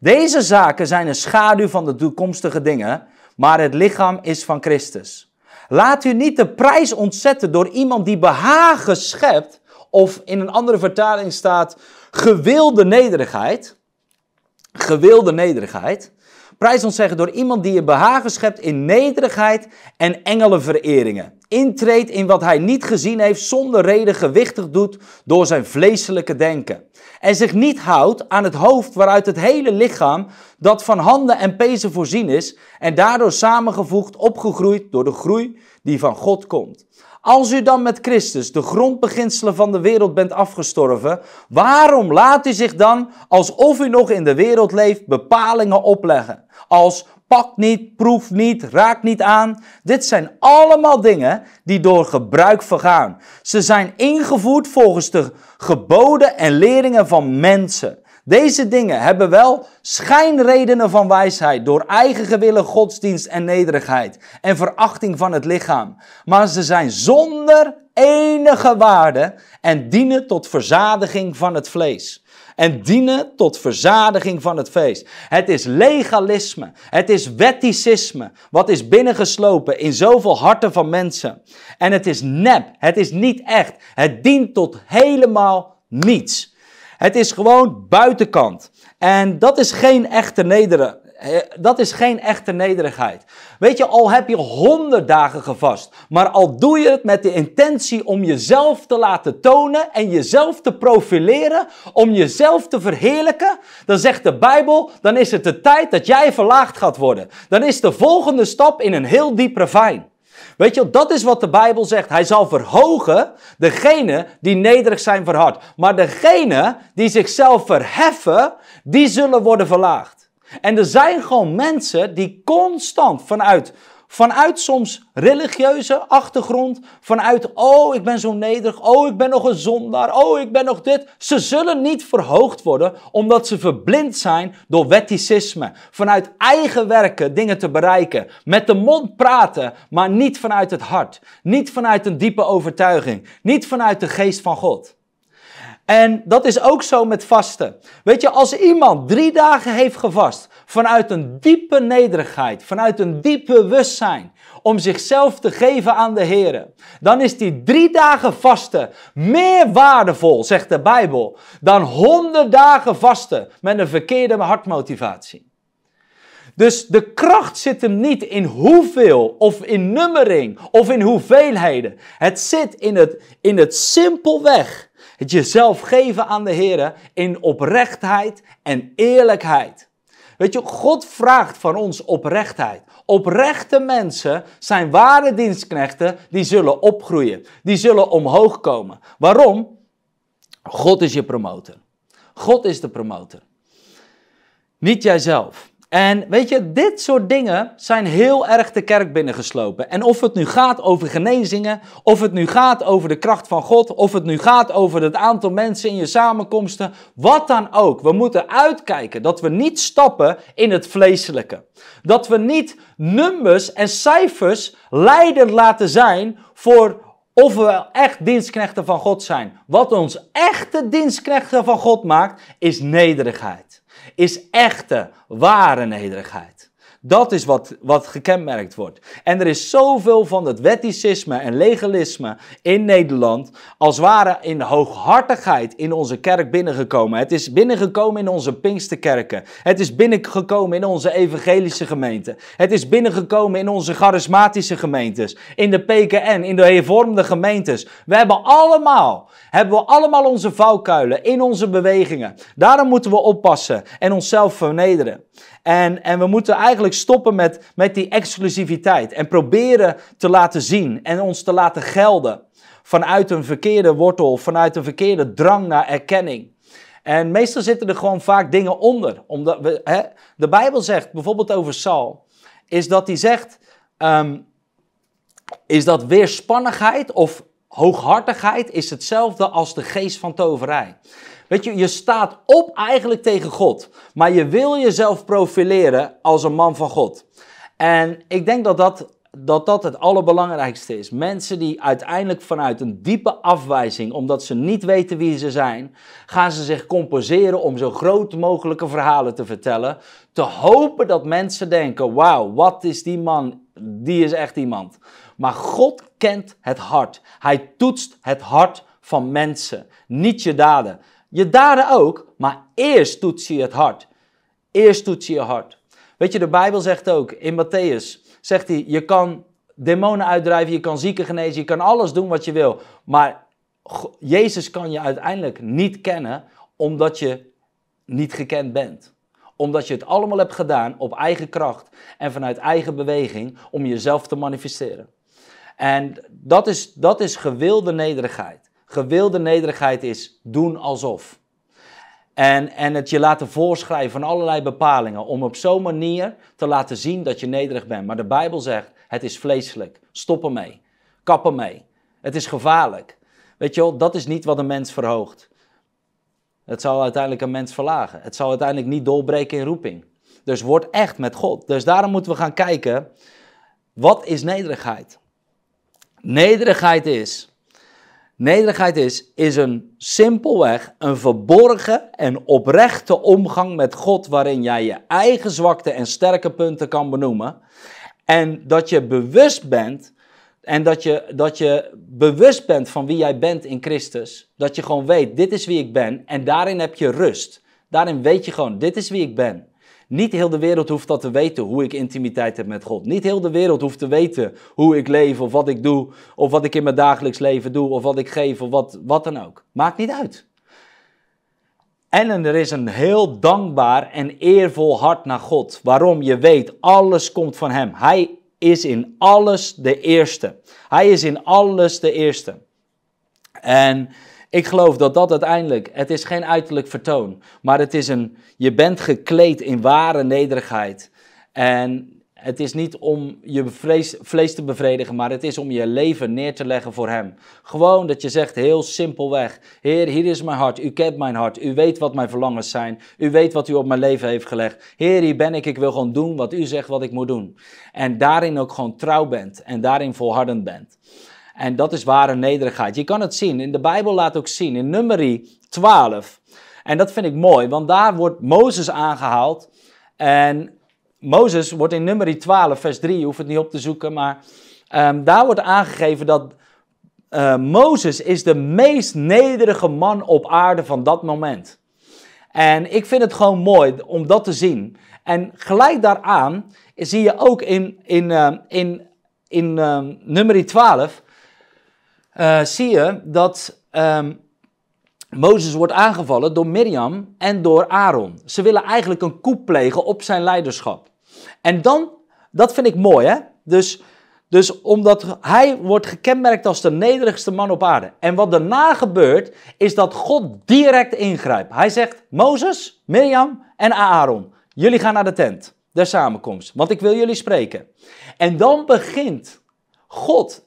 Deze zaken zijn een schaduw van de toekomstige dingen maar het lichaam is van Christus. Laat u niet de prijs ontzetten door iemand die behagen schept, of in een andere vertaling staat gewilde nederigheid. Gewilde nederigheid. Prijs ontzeggen door iemand die je behagen schept in nederigheid en engelenvereringen. Intreedt in wat hij niet gezien heeft, zonder reden gewichtig doet door zijn vleeselijke denken en zich niet houdt aan het hoofd waaruit het hele lichaam dat van handen en pezen voorzien is en daardoor samengevoegd opgegroeid door de groei die van God komt. Als u dan met Christus de grondbeginselen van de wereld bent afgestorven, waarom laat u zich dan, alsof u nog in de wereld leeft, bepalingen opleggen? Als pak niet, proef niet, raak niet aan. Dit zijn allemaal dingen die door gebruik vergaan. Ze zijn ingevoerd volgens de geboden en leringen van mensen. Deze dingen hebben wel schijnredenen van wijsheid door eigen gewillen, godsdienst en nederigheid en verachting van het lichaam. Maar ze zijn zonder enige waarde en dienen tot verzadiging van het vlees en dienen tot verzadiging van het feest. Het is legalisme, het is wetticisme, wat is binnengeslopen in zoveel harten van mensen. En het is nep, het is niet echt, het dient tot helemaal niets. Het is gewoon buitenkant. En dat is geen echte Nederen. Dat is geen echte nederigheid. Weet je, al heb je honderd dagen gevast, maar al doe je het met de intentie om jezelf te laten tonen en jezelf te profileren, om jezelf te verheerlijken, dan zegt de Bijbel, dan is het de tijd dat jij verlaagd gaat worden. Dan is de volgende stap in een heel diep ravijn. Weet je, dat is wat de Bijbel zegt. Hij zal verhogen degene die nederig zijn verhard. Maar degene die zichzelf verheffen, die zullen worden verlaagd. En er zijn gewoon mensen die constant vanuit, vanuit soms religieuze achtergrond, vanuit oh ik ben zo nederig, oh ik ben nog een zondaar, oh ik ben nog dit. Ze zullen niet verhoogd worden omdat ze verblind zijn door wetticisme. Vanuit eigen werken dingen te bereiken. Met de mond praten, maar niet vanuit het hart. Niet vanuit een diepe overtuiging. Niet vanuit de geest van God. En dat is ook zo met vasten. Weet je, als iemand drie dagen heeft gevast vanuit een diepe nederigheid, vanuit een diep bewustzijn om zichzelf te geven aan de Heer, dan is die drie dagen vasten meer waardevol, zegt de Bijbel, dan honderd dagen vasten met een verkeerde hartmotivatie. Dus de kracht zit hem niet in hoeveel of in nummering of in hoeveelheden. Het zit in het, in het simpelweg het jezelf geven aan de Heer in oprechtheid en eerlijkheid. Weet je, God vraagt van ons oprechtheid. Oprechte mensen zijn ware dienstknechten die zullen opgroeien, die zullen omhoog komen. Waarom? God is je promotor. God is de promotor. Niet jijzelf. En weet je, dit soort dingen zijn heel erg de kerk binnengeslopen. En of het nu gaat over genezingen, of het nu gaat over de kracht van God, of het nu gaat over het aantal mensen in je samenkomsten, wat dan ook. We moeten uitkijken dat we niet stappen in het vleeselijke. Dat we niet nummers en cijfers leidend laten zijn voor of we echt dienstknechten van God zijn. Wat ons echte dienstknechten van God maakt, is nederigheid is echte, ware nederigheid. Dat is wat, wat gekenmerkt wordt. En er is zoveel van het wetticisme en legalisme in Nederland, als ware in hooghartigheid in onze kerk binnengekomen. Het is binnengekomen in onze Pinksterkerken. Het is binnengekomen in onze evangelische gemeenten. Het is binnengekomen in onze charismatische gemeentes. In de PKN, in de hervormde gemeentes. We hebben allemaal, hebben we allemaal onze vouwkuilen in onze bewegingen. Daarom moeten we oppassen en onszelf vernederen. En, en we moeten eigenlijk stoppen met, met die exclusiviteit en proberen te laten zien en ons te laten gelden vanuit een verkeerde wortel, vanuit een verkeerde drang naar erkenning. En meestal zitten er gewoon vaak dingen onder. Omdat we, hè, de Bijbel zegt bijvoorbeeld over Saul, is dat hij zegt, ehm, is dat weerspannigheid of hooghartigheid is hetzelfde als de geest van toverij. Weet je, je staat op eigenlijk tegen God. Maar je wil jezelf profileren als een man van God. En ik denk dat dat, dat, dat het allerbelangrijkste is. Mensen die uiteindelijk vanuit een diepe afwijzing, omdat ze niet weten wie ze zijn, gaan ze zich composeren om zo groot mogelijke verhalen te vertellen. Te hopen dat mensen denken: wauw, wat is die man? Die is echt iemand. Maar God kent het hart. Hij toetst het hart van mensen, niet je daden. Je daden ook, maar eerst toets je het hart. Eerst toets je je hart. Weet je, de Bijbel zegt ook in Matthäus, zegt hij, je kan demonen uitdrijven, je kan zieken genezen, je kan alles doen wat je wil. Maar Jezus kan je uiteindelijk niet kennen omdat je niet gekend bent omdat je het allemaal hebt gedaan op eigen kracht en vanuit eigen beweging om jezelf te manifesteren. En dat is, dat is gewilde nederigheid. Gewilde nederigheid is doen alsof. En, en het je laten voorschrijven van allerlei bepalingen. Om op zo'n manier te laten zien dat je nederig bent. Maar de Bijbel zegt: het is vleeselijk. Stop ermee. Kap ermee. Het is gevaarlijk. Weet je wel, dat is niet wat een mens verhoogt. Het zal uiteindelijk een mens verlagen. Het zal uiteindelijk niet doorbreken in roeping. Dus word echt met God. Dus daarom moeten we gaan kijken: wat is nederigheid? Nederigheid is Nederigheid is, is een simpelweg een verborgen en oprechte omgang met God, waarin jij je eigen zwakte en sterke punten kan benoemen. En dat je bewust bent en dat je, dat je bewust bent van wie jij bent in Christus. Dat je gewoon weet, dit is wie ik ben. En daarin heb je rust. Daarin weet je gewoon, dit is wie ik ben. Niet heel de wereld hoeft dat te weten hoe ik intimiteit heb met God. Niet heel de wereld hoeft te weten hoe ik leef of wat ik doe of wat ik in mijn dagelijks leven doe of wat ik geef of wat, wat dan ook. Maakt niet uit. En er is een heel dankbaar en eervol hart naar God. Waarom? Je weet, alles komt van Hem. Hij is in alles de eerste. Hij is in alles de eerste. En ik geloof dat dat uiteindelijk, het is geen uiterlijk vertoon, maar het is een, je bent gekleed in ware nederigheid. En het is niet om je vlees, vlees te bevredigen, maar het is om je leven neer te leggen voor Hem. Gewoon dat je zegt heel simpelweg: Heer, hier is mijn hart. U kent mijn hart. U weet wat mijn verlangens zijn. U weet wat U op mijn leven heeft gelegd. Heer, hier ben ik. Ik wil gewoon doen wat U zegt wat ik moet doen. En daarin ook gewoon trouw bent en daarin volhardend bent. En dat is ware nederigheid. Je kan het zien, in de Bijbel laat ook zien, in nummerie 12. En dat vind ik mooi, want daar wordt Mozes aangehaald. En Mozes wordt in nummerie 12, vers 3, je hoeft het niet op te zoeken, maar ehm, daar wordt aangegeven dat uh, Mozes is de meest nederige man op aarde van dat moment. En ik vind het gewoon mooi om dat te zien. En gelijk daaraan zie je ook in, in, ehm, in, in uh, ehm, nummer 12 eh, zie je dat ehm, Mozes wordt aangevallen door Mirjam en door Aaron. Ze willen eigenlijk een koep plegen op zijn leiderschap. En dan, dat vind ik mooi hè. Dus, dus omdat hij wordt gekenmerkt als de nederigste man op aarde. En wat daarna gebeurt, is dat God direct ingrijpt. Hij zegt, Mozes, Mirjam en Aaron, jullie gaan naar de tent der samenkomst, want ik wil jullie spreken. En dan begint God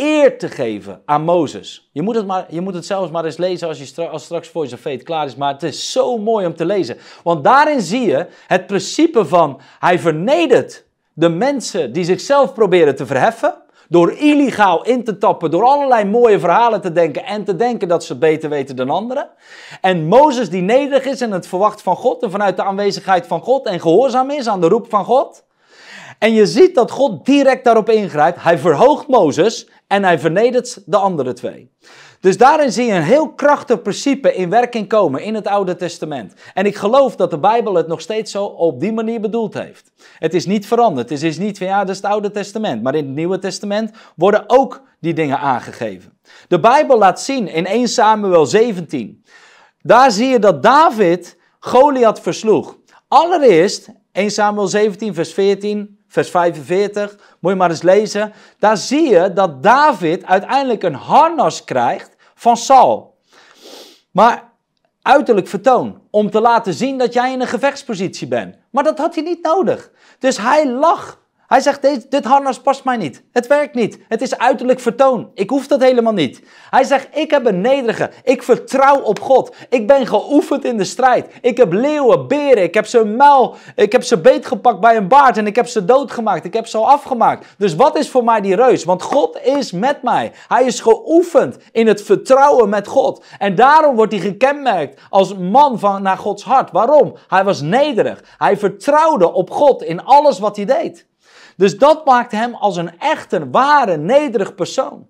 eer te geven aan Mozes. Je moet, het maar, je moet het zelfs maar eens lezen als, je als straks voor je feet klaar is. Maar het is zo mooi om te lezen. Want daarin zie je het principe van hij vernedert de mensen die zichzelf proberen te verheffen. Door illegaal in te tappen, door allerlei mooie verhalen te denken en te denken dat ze het beter weten dan anderen. En Mozes die nederig is en het verwacht van God en vanuit de aanwezigheid van God en gehoorzaam is aan de roep van God. En je ziet dat God direct daarop ingrijpt. Hij verhoogt Mozes en hij vernedert de andere twee. Dus daarin zie je een heel krachtig principe in werking komen in het Oude Testament. En ik geloof dat de Bijbel het nog steeds zo op die manier bedoeld heeft. Het is niet veranderd. Het is niet van ja, dat is het Oude Testament. Maar in het Nieuwe Testament worden ook die dingen aangegeven. De Bijbel laat zien in 1 Samuel 17. Daar zie je dat David Goliath versloeg. Allereerst 1 Samuel 17, vers 14 vers 45, moet je maar eens lezen. Daar zie je dat David uiteindelijk een harnas krijgt van Saul. Maar uiterlijk vertoon, om te laten zien dat jij in een gevechtspositie bent. Maar dat had hij niet nodig. Dus hij lag hij zegt, dit, dit harnas past mij niet. Het werkt niet. Het is uiterlijk vertoon. Ik hoef dat helemaal niet. Hij zegt, ik heb een nederige. Ik vertrouw op God. Ik ben geoefend in de strijd. Ik heb leeuwen, beren. Ik heb ze muil. Ik heb ze beetgepakt bij een baard. En ik heb ze doodgemaakt. Ik heb ze al afgemaakt. Dus wat is voor mij die reus? Want God is met mij. Hij is geoefend in het vertrouwen met God. En daarom wordt hij gekenmerkt als man van, naar Gods hart. Waarom? Hij was nederig. Hij vertrouwde op God in alles wat hij deed. Dus dat maakte hem als een echte, ware, nederig persoon.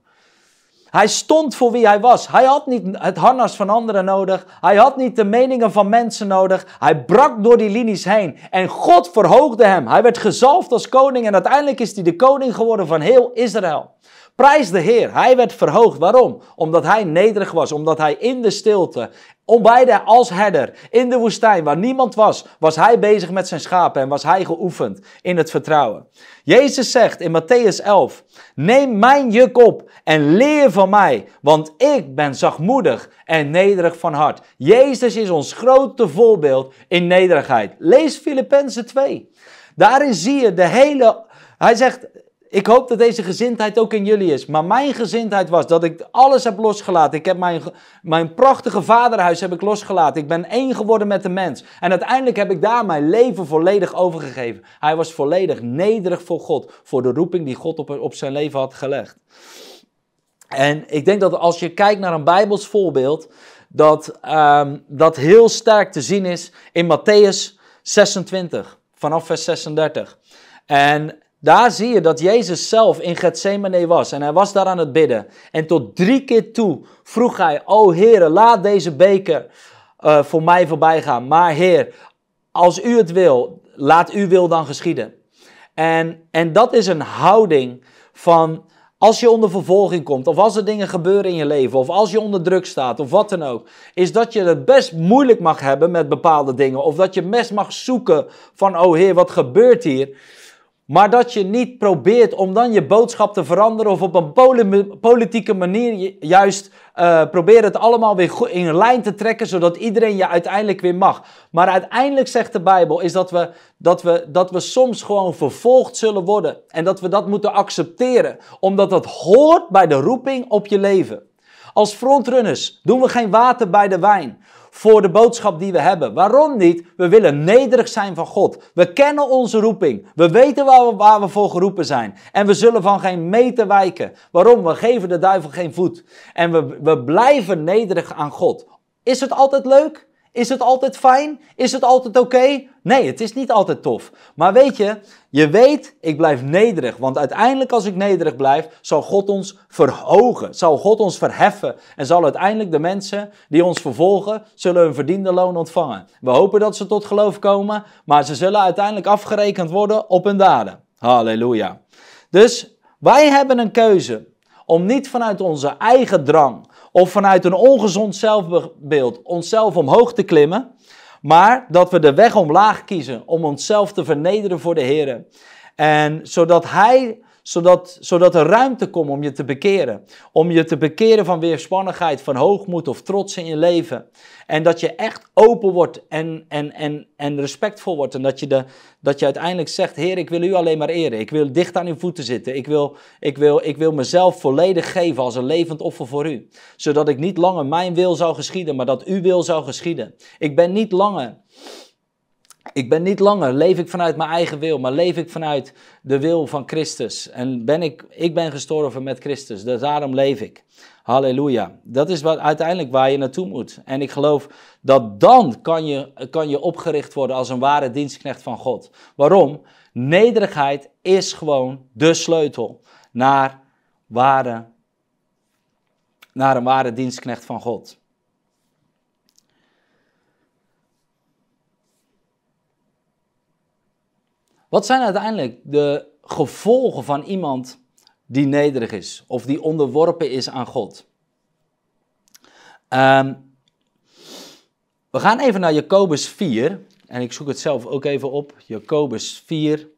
Hij stond voor wie hij was. Hij had niet het harnas van anderen nodig. Hij had niet de meningen van mensen nodig. Hij brak door die linies heen. En God verhoogde hem. Hij werd gezalfd als koning. En uiteindelijk is hij de koning geworden van heel Israël. Prijs de Heer. Hij werd verhoogd. Waarom? Omdat hij nederig was. Omdat hij in de stilte, onbeide als herder, in de woestijn waar niemand was, was hij bezig met zijn schapen en was hij geoefend in het vertrouwen. Jezus zegt in Matthäus 11: Neem mijn juk op en leer van mij, want ik ben zachtmoedig en nederig van hart. Jezus is ons grote voorbeeld in nederigheid. Lees Filippenzen 2. Daarin zie je de hele. Hij zegt, ik hoop dat deze gezindheid ook in jullie is. Maar mijn gezindheid was dat ik alles heb losgelaten. Ik heb mijn, mijn prachtige vaderhuis heb ik losgelaten. Ik ben één geworden met de mens. En uiteindelijk heb ik daar mijn leven volledig overgegeven. Hij was volledig nederig voor God. Voor de roeping die God op, op zijn leven had gelegd. En ik denk dat als je kijkt naar een Bijbels voorbeeld. Dat, ehm, dat heel sterk te zien is in Matthäus 26. Vanaf vers 36. En daar zie je dat Jezus zelf in Gethsemane was en hij was daar aan het bidden. En tot drie keer toe vroeg hij, o Heer, laat deze beker eh, voor mij voorbij gaan. Maar Heer, als u het wil, laat uw wil dan geschieden. En, en dat is een houding van als je onder vervolging komt, of als er dingen gebeuren in je leven, of als je onder druk staat, of wat dan ook, is dat je het best moeilijk mag hebben met bepaalde dingen. Of dat je mes mag zoeken van, oh Heer, wat gebeurt hier? Maar dat je niet probeert om dan je boodschap te veranderen of op een politieke manier juist uh, probeert het allemaal weer in lijn te trekken, zodat iedereen je uiteindelijk weer mag. Maar uiteindelijk zegt de Bijbel is dat we, dat, we, dat we soms gewoon vervolgd zullen worden en dat we dat moeten accepteren, omdat dat hoort bij de roeping op je leven. Als frontrunners doen we geen water bij de wijn voor de boodschap die we hebben. Waarom niet? We willen nederig zijn van God. We kennen onze roeping. We weten waar we, waar we voor geroepen zijn. En we zullen van geen meter wijken. Waarom? We geven de duivel geen voet. En we, we blijven nederig aan God. Is het altijd leuk? Is het altijd fijn? Is het altijd oké? Nee, het is niet altijd tof. Maar weet je, je weet, ik blijf nederig. Want uiteindelijk als ik nederig blijf, zal God ons verhogen. Zal God ons verheffen. En zal uiteindelijk de mensen die ons vervolgen, zullen hun verdiende loon ontvangen. We hopen dat ze tot geloof komen, maar ze zullen uiteindelijk afgerekend worden op hun daden. Halleluja. Dus wij hebben een keuze om niet vanuit onze eigen drang, of vanuit een ongezond zelfbeeld onszelf omhoog te klimmen, maar dat we de weg omlaag kiezen om onszelf te vernederen voor de Heer. En zodat Hij zodat, zodat er ruimte komt om je te bekeren. Om je te bekeren van weerspannigheid, van hoogmoed of trots in je leven. En dat je echt open wordt en, en, en, en respectvol wordt. En dat je, de, dat je uiteindelijk zegt, Heer, ik wil u alleen maar eren. Ik wil dicht aan uw voeten zitten. Ik wil, ik wil, ik wil mezelf volledig geven als een levend offer voor u. Zodat ik niet langer mijn wil zou geschieden, maar dat uw wil zou geschieden. Ik ben niet langer ik ben niet langer, leef ik vanuit mijn eigen wil, maar leef ik vanuit de wil van Christus. En ben ik, ik ben gestorven met Christus, dus daarom leef ik. Halleluja. Dat is wat, uiteindelijk waar je naartoe moet. En ik geloof dat dan kan je, kan je opgericht worden als een ware dienstknecht van God. Waarom? Nederigheid is gewoon de sleutel naar, ware, naar een ware dienstknecht van God. Wat zijn uiteindelijk de gevolgen van iemand die nederig is of die onderworpen is aan God? Ehm, we gaan even naar Jacobus 4 en ik zoek het zelf ook even op. Jacobus 4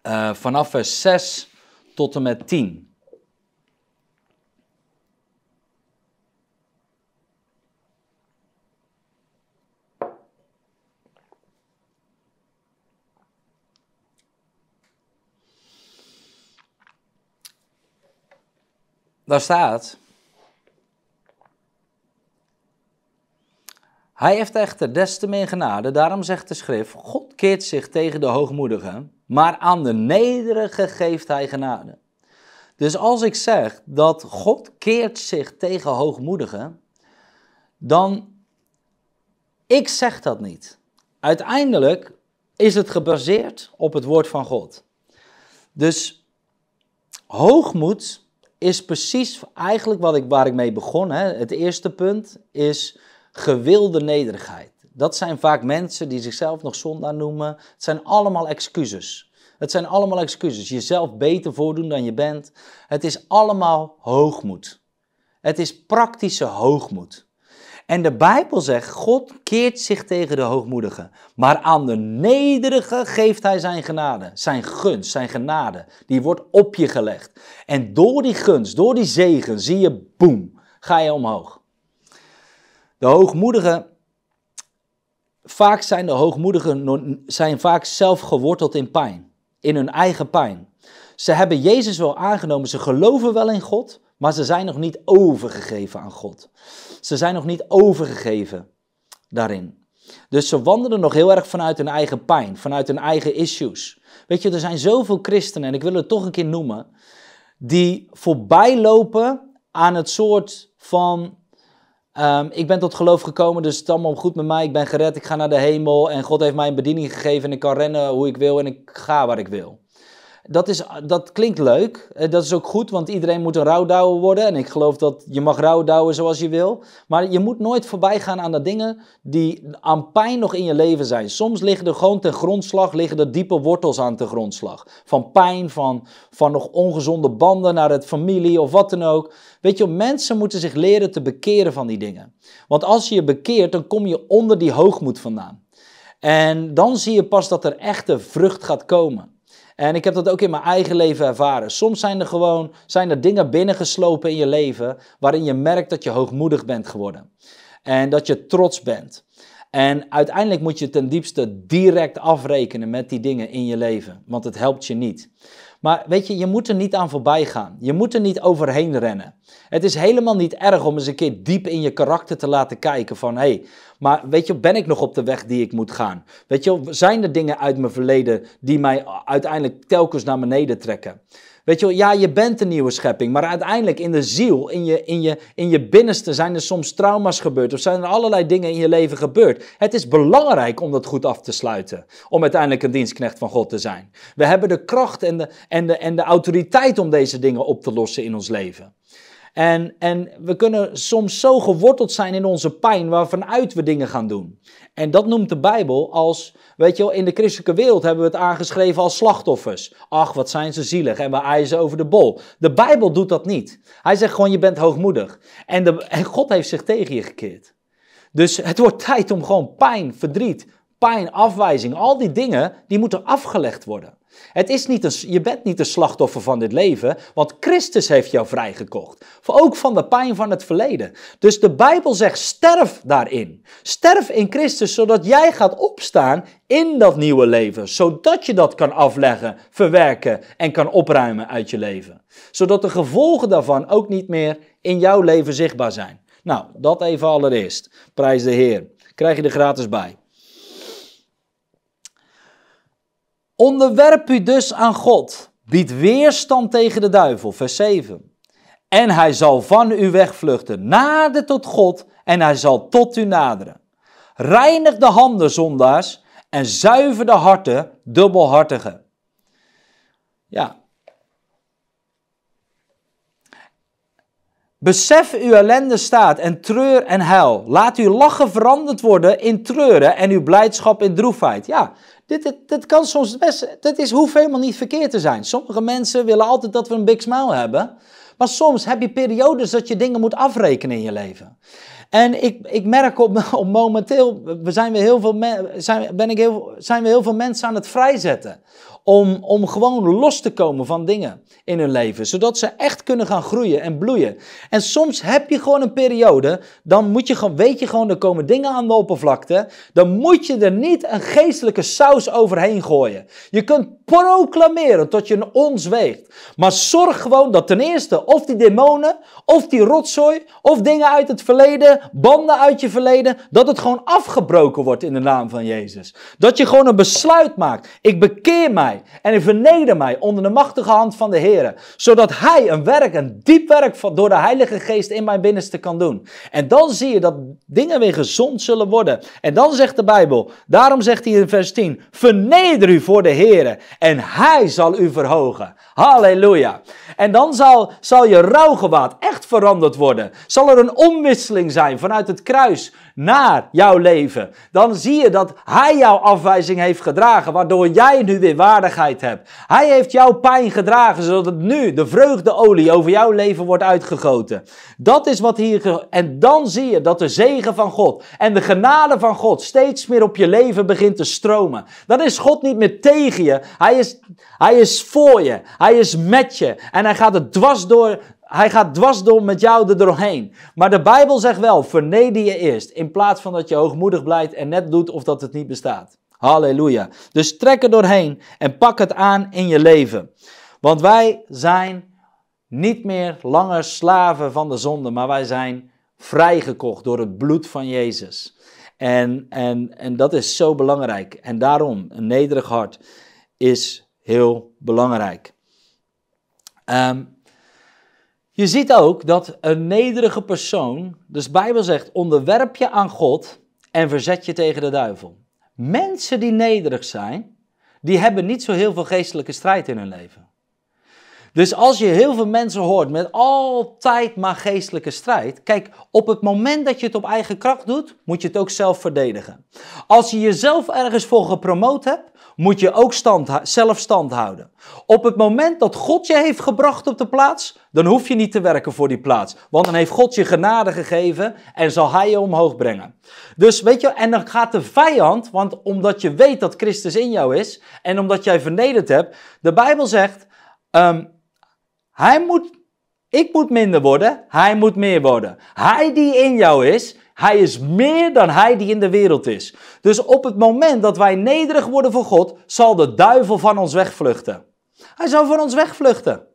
eh, vanaf vers 6 tot en met 10. Daar staat. Hij heeft echter des te meer genade, daarom zegt de schrift: God keert zich tegen de hoogmoedigen, maar aan de nederige geeft hij genade. Dus als ik zeg dat God keert zich tegen hoogmoedigen, dan ik zeg dat niet. Uiteindelijk is het gebaseerd op het woord van God. Dus hoogmoed is precies eigenlijk wat ik, waar ik mee begon. Hè. Het eerste punt is gewilde nederigheid. Dat zijn vaak mensen die zichzelf nog zondaar noemen. Het zijn allemaal excuses. Het zijn allemaal excuses. Jezelf beter voordoen dan je bent. Het is allemaal hoogmoed. Het is praktische hoogmoed. En de Bijbel zegt, God keert zich tegen de hoogmoedigen, maar aan de nederige geeft hij zijn genade, zijn gunst, zijn genade. Die wordt op je gelegd. En door die gunst, door die zegen, zie je, boem, ga je omhoog. De hoogmoedigen, vaak zijn de hoogmoedigen zijn vaak zelf geworteld in pijn, in hun eigen pijn. Ze hebben Jezus wel aangenomen, ze geloven wel in God, maar ze zijn nog niet overgegeven aan God. Ze zijn nog niet overgegeven daarin. Dus ze wandelen nog heel erg vanuit hun eigen pijn, vanuit hun eigen issues. Weet je, er zijn zoveel christenen, en ik wil het toch een keer noemen, die voorbij lopen aan het soort van. Ehm, ik ben tot geloof gekomen, dus het is allemaal goed met mij. Ik ben gered, ik ga naar de hemel en God heeft mij een bediening gegeven en ik kan rennen hoe ik wil en ik ga waar ik wil. Dat, is, dat klinkt leuk. Eh, dat is ook goed, want iedereen moet een rouwdouwer worden. En ik geloof dat je mag rouwdouwen zoals je wil. Maar je moet nooit voorbij gaan aan de dingen die aan pijn nog in je leven zijn. Soms liggen er gewoon ten grondslag, liggen er diepe wortels aan ten grondslag. Van pijn, van, van nog ongezonde banden naar het familie of wat dan ook. Weet je, mensen moeten zich leren te bekeren van die dingen. Want als je je bekeert, dan kom je onder die hoogmoed vandaan. En dan zie je pas dat er echte vrucht gaat komen. En ik heb dat ook in mijn eigen leven ervaren. Soms zijn er gewoon zijn er dingen binnengeslopen in je leven waarin je merkt dat je hoogmoedig bent geworden. En dat je trots bent. En uiteindelijk moet je ten diepste direct afrekenen met die dingen in je leven, want het helpt je niet. Maar weet je, je moet er niet aan voorbij gaan. Je moet er niet overheen rennen. Het is helemaal niet erg om eens een keer diep in je karakter te laten kijken van hé, hey, maar weet je, ben ik nog op de weg die ik moet gaan? Weet je, zijn er dingen uit mijn verleden die mij uiteindelijk telkens naar beneden trekken? Weet je wel, ja, je bent een nieuwe schepping, maar uiteindelijk in de ziel, in je, in, je, in je binnenste zijn er soms trauma's gebeurd of zijn er allerlei dingen in je leven gebeurd. Het is belangrijk om dat goed af te sluiten, om uiteindelijk een dienstknecht van God te zijn. We hebben de kracht en de, en de, en de autoriteit om deze dingen op te lossen in ons leven. En, en we kunnen soms zo geworteld zijn in onze pijn waarvanuit we dingen gaan doen. En dat noemt de Bijbel als, weet je wel, in de christelijke wereld hebben we het aangeschreven als slachtoffers. Ach, wat zijn ze zielig en we eisen over de bol. De Bijbel doet dat niet. Hij zegt gewoon, je bent hoogmoedig. En, de, en God heeft zich tegen je gekeerd. Dus het wordt tijd om gewoon pijn, verdriet, pijn, afwijzing, al die dingen, die moeten afgelegd worden. Het is niet een, je bent niet de slachtoffer van dit leven, want Christus heeft jou vrijgekocht. Ook van de pijn van het verleden. Dus de Bijbel zegt: sterf daarin. Sterf in Christus, zodat jij gaat opstaan in dat nieuwe leven. Zodat je dat kan afleggen, verwerken en kan opruimen uit je leven. Zodat de gevolgen daarvan ook niet meer in jouw leven zichtbaar zijn. Nou, dat even allereerst. Prijs de Heer. Krijg je er gratis bij. Onderwerp u dus aan God. Bied weerstand tegen de duivel, vers 7. En hij zal van u wegvluchten. Nader tot God en hij zal tot u naderen. Reinig de handen, zondaars, en zuiver de harten, dubbelhartigen. Ja. Besef uw ellende staat en treur en huil. Laat uw lachen veranderd worden in treuren en uw blijdschap in droefheid. Ja, dit, dit, kan soms best, Dat is, hoeft helemaal niet verkeerd te zijn. Sommige mensen willen altijd dat we een big smile hebben. Maar soms heb je periodes dat je dingen moet afrekenen in je leven. En ik, ik merk op, op momenteel, we zijn, weer heel veel zijn, ben ik heel, zijn we heel veel mensen aan het vrijzetten om, om gewoon los te komen van dingen in hun leven, zodat ze echt kunnen gaan groeien en bloeien. En soms heb je gewoon een periode, dan moet je gewoon, weet je gewoon, er komen dingen aan de oppervlakte, dan moet je er niet een geestelijke saus overheen gooien. Je kunt proclameren tot je een ons weegt, maar zorg gewoon dat ten eerste of die demonen, of die rotzooi, of dingen uit het verleden, banden uit je verleden, dat het gewoon afgebroken wordt in de naam van Jezus. Dat je gewoon een besluit maakt. Ik bekeer mij en ik verneder mij onder de machtige hand van de Heer, zodat Hij een werk, een diep werk van, door de Heilige Geest in mijn binnenste kan doen. En dan zie je dat dingen weer gezond zullen worden. En dan zegt de Bijbel, daarom zegt hij in vers 10, verneder u voor de Heer en Hij zal u verhogen. Halleluja. En dan zal, zal je rouwgewaad echt veranderd worden. Zal er een omwisseling zijn vanuit het kruis naar jouw leven, dan zie je dat Hij jouw afwijzing heeft gedragen, waardoor jij nu weer waardigheid hebt. Hij heeft jouw pijn gedragen, zodat het nu de vreugdeolie over jouw leven wordt uitgegoten. Dat is wat hier. En dan zie je dat de zegen van God en de genade van God steeds meer op je leven begint te stromen. Dan is God niet meer tegen je, Hij is, hij is voor je, Hij is met je en Hij gaat het dwars door hij gaat dwarsdom met jou er doorheen. Maar de Bijbel zegt wel, verneder je eerst. In plaats van dat je hoogmoedig blijft en net doet of dat het niet bestaat. Halleluja. Dus trek er doorheen en pak het aan in je leven. Want wij zijn niet meer langer slaven van de zonde, maar wij zijn vrijgekocht door het bloed van Jezus. En, en, en dat is zo belangrijk. En daarom, een nederig hart is heel belangrijk. Um, je ziet ook dat een nederige persoon, dus de Bijbel zegt, onderwerp je aan God en verzet je tegen de duivel. Mensen die nederig zijn, die hebben niet zo heel veel geestelijke strijd in hun leven. Dus als je heel veel mensen hoort met altijd maar geestelijke strijd, kijk, op het moment dat je het op eigen kracht doet, moet je het ook zelf verdedigen. Als je jezelf ergens voor gepromoot hebt, moet je ook stand, zelf stand houden. Op het moment dat God je heeft gebracht op de plaats, dan hoef je niet te werken voor die plaats. Want dan heeft God je genade gegeven en zal Hij je omhoog brengen. Dus weet je, en dan gaat de vijand, want omdat je weet dat Christus in jou is en omdat jij vernederd hebt, de Bijbel zegt, ehm, Hij moet ik moet minder worden, hij moet meer worden. Hij die in jou is, hij is meer dan hij die in de wereld is. Dus op het moment dat wij nederig worden voor God, zal de duivel van ons wegvluchten. Hij zal van ons wegvluchten.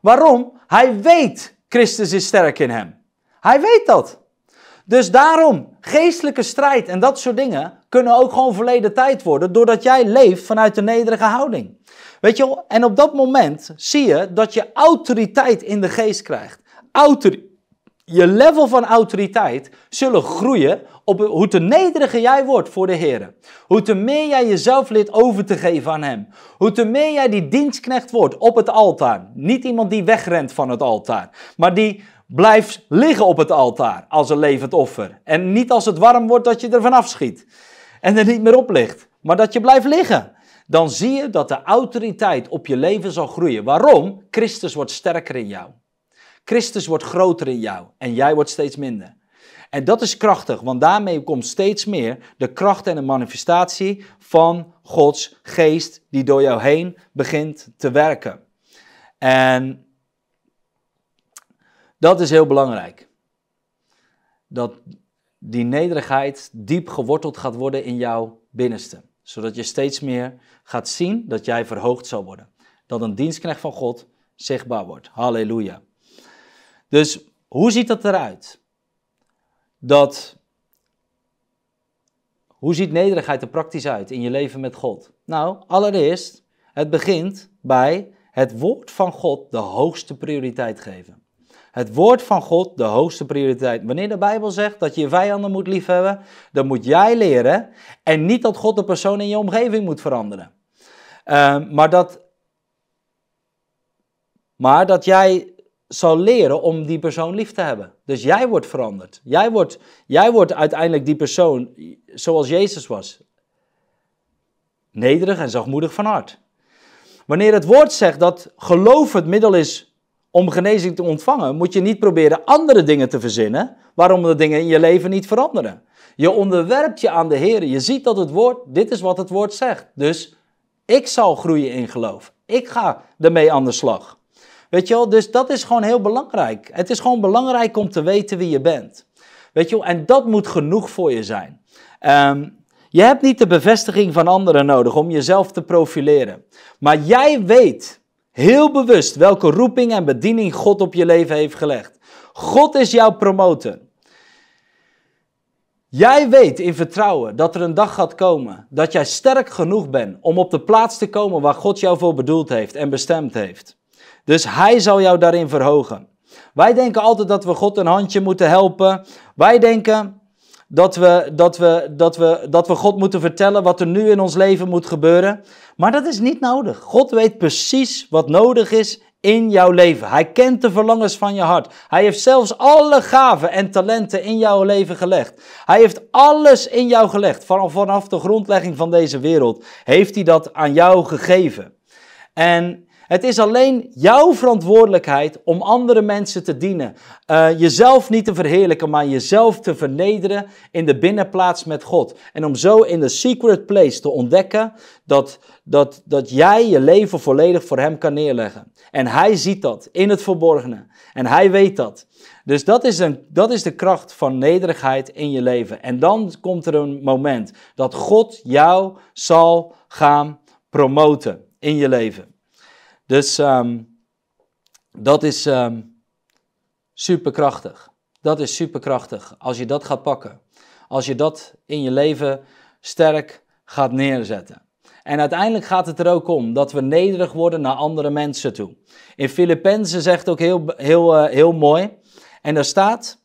Waarom? Hij weet, Christus is sterk in hem. Hij weet dat. Dus daarom, geestelijke strijd en dat soort dingen kunnen ook gewoon verleden tijd worden, doordat jij leeft vanuit de nederige houding. Weet je, en op dat moment zie je dat je autoriteit in de geest krijgt. Autoriteit je level van autoriteit zullen groeien op hoe te nederiger jij wordt voor de Heer. Hoe te meer jij jezelf leert over te geven aan Hem. Hoe te meer jij die dienstknecht wordt op het altaar. Niet iemand die wegrent van het altaar, maar die blijft liggen op het altaar als een levend offer. En niet als het warm wordt dat je er vanaf schiet en er niet meer op ligt, maar dat je blijft liggen. Dan zie je dat de autoriteit op je leven zal groeien. Waarom? Christus wordt sterker in jou. Christus wordt groter in jou en jij wordt steeds minder. En dat is krachtig, want daarmee komt steeds meer de kracht en de manifestatie van Gods geest die door jou heen begint te werken. En dat is heel belangrijk. Dat die nederigheid diep geworteld gaat worden in jouw binnenste. Zodat je steeds meer gaat zien dat jij verhoogd zal worden. Dat een dienstknecht van God zichtbaar wordt. Halleluja. Dus hoe ziet dat eruit? Dat, hoe ziet nederigheid er praktisch uit in je leven met God? Nou, allereerst, het begint bij het woord van God de hoogste prioriteit geven. Het woord van God de hoogste prioriteit. Wanneer de Bijbel zegt dat je je vijanden moet liefhebben, dan moet jij leren en niet dat God de persoon in je omgeving moet veranderen. Ehm, maar, dat, maar dat jij zal leren om die persoon lief te hebben. Dus jij wordt veranderd. Jij wordt, jij wordt uiteindelijk die persoon zoals Jezus was. Nederig en zachtmoedig van hart. Wanneer het woord zegt dat geloof het middel is om genezing te ontvangen, moet je niet proberen andere dingen te verzinnen waarom de dingen in je leven niet veranderen. Je onderwerpt je aan de Heer. Je ziet dat het woord, dit is wat het woord zegt. Dus ik zal groeien in geloof. Ik ga ermee aan de slag. Weet je wel, dus dat is gewoon heel belangrijk. Het is gewoon belangrijk om te weten wie je bent. Weet je wel, en dat moet genoeg voor je zijn. Ehm, je hebt niet de bevestiging van anderen nodig om jezelf te profileren. Maar jij weet heel bewust welke roeping en bediening God op je leven heeft gelegd. God is jouw promotor. Jij weet in vertrouwen dat er een dag gaat komen dat jij sterk genoeg bent om op de plaats te komen waar God jou voor bedoeld heeft en bestemd heeft. Dus Hij zal jou daarin verhogen. Wij denken altijd dat we God een handje moeten helpen. Wij denken dat we, dat we, dat we, dat we God moeten vertellen wat er nu in ons leven moet gebeuren. Maar dat is niet nodig. God weet precies wat nodig is in jouw leven. Hij kent de verlangens van je hart. Hij heeft zelfs alle gaven en talenten in jouw leven gelegd. Hij heeft alles in jou gelegd. Vanaf de grondlegging van deze wereld heeft hij dat aan jou gegeven. En het is alleen jouw verantwoordelijkheid om andere mensen te dienen. Eh, jezelf niet te verheerlijken, maar jezelf te vernederen in de binnenplaats met God. En om zo in de secret place te ontdekken dat, dat, dat jij je leven volledig voor Hem kan neerleggen. En Hij ziet dat in het verborgene. En Hij weet dat. Dus dat is, een, dat is de kracht van nederigheid in je leven. En dan komt er een moment dat God jou zal gaan promoten in je leven. Dus ehm, dat is ehm, superkrachtig. Dat is superkrachtig als je dat gaat pakken. Als je dat in je leven sterk gaat neerzetten. En uiteindelijk gaat het er ook om dat we nederig worden naar andere mensen toe. In Filippenzen zegt ook heel, heel, eh, heel mooi, en daar staat,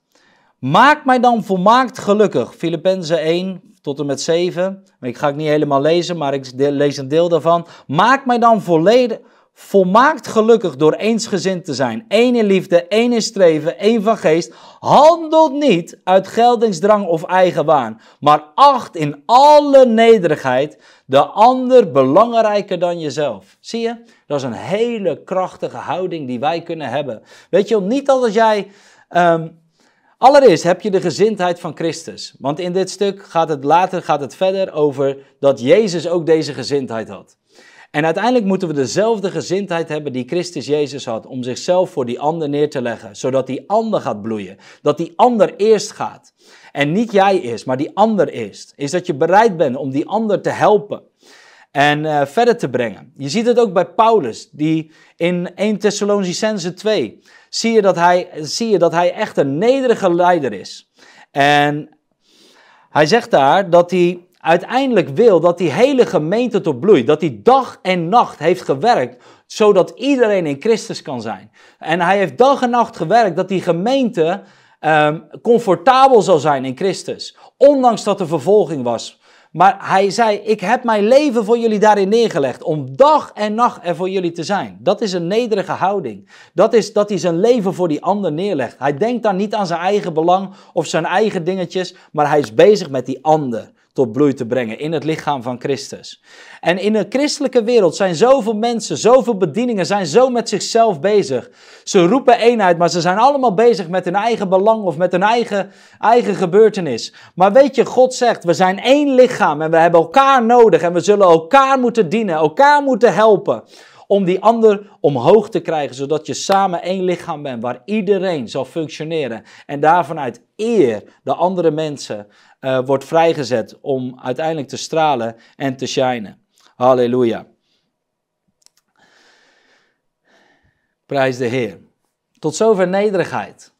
maak mij dan volmaakt gelukkig. Filippenzen 1 tot en met 7, ik ga het niet helemaal lezen, maar ik lees een deel daarvan. Maak mij dan volledig, volmaakt gelukkig door eensgezind te zijn, één in liefde, één in streven, één van geest, handelt niet uit geldingsdrang of eigenwaan, maar acht in alle nederigheid de ander belangrijker dan jezelf. Zie je? Dat is een hele krachtige houding die wij kunnen hebben. Weet je, niet als jij... Ehm, allereerst heb je de gezindheid van Christus. Want in dit stuk gaat het later gaat het verder over dat Jezus ook deze gezindheid had. En uiteindelijk moeten we dezelfde gezindheid hebben die Christus Jezus had om zichzelf voor die ander neer te leggen, zodat die ander gaat bloeien, dat die ander eerst gaat. En niet jij is, maar die ander is. Is dat je bereid bent om die ander te helpen en eh, verder te brengen. Je ziet het ook bij Paulus, die in 1 Thessalonicense 2 zie je, dat hij, zie je dat hij echt een nederige leider is. En hij zegt daar dat hij uiteindelijk wil dat die hele gemeente tot bloei, dat hij dag en nacht heeft gewerkt, zodat iedereen in Christus kan zijn. En hij heeft dag en nacht gewerkt dat die gemeente um, comfortabel zal zijn in Christus, ondanks dat er vervolging was. Maar hij zei, ik heb mijn leven voor jullie daarin neergelegd, om dag en nacht er voor jullie te zijn. Dat is een nederige houding. Dat is dat hij zijn leven voor die ander neerlegt. Hij denkt dan niet aan zijn eigen belang of zijn eigen dingetjes, maar hij is bezig met die ander tot bloei te brengen in het lichaam van Christus. En in een christelijke wereld zijn zoveel mensen, zoveel bedieningen, zijn zo met zichzelf bezig. Ze roepen eenheid, maar ze zijn allemaal bezig met hun eigen belang of met hun eigen, eigen gebeurtenis. Maar weet je, God zegt, we zijn één lichaam en we hebben elkaar nodig en we zullen elkaar moeten dienen, elkaar moeten helpen om die ander omhoog te krijgen, zodat je samen één lichaam bent waar iedereen zal functioneren en daarvanuit eer de andere mensen eh, wordt vrijgezet om uiteindelijk te stralen en te shinen. Halleluja. Prijs de Heer. Tot zover nederigheid.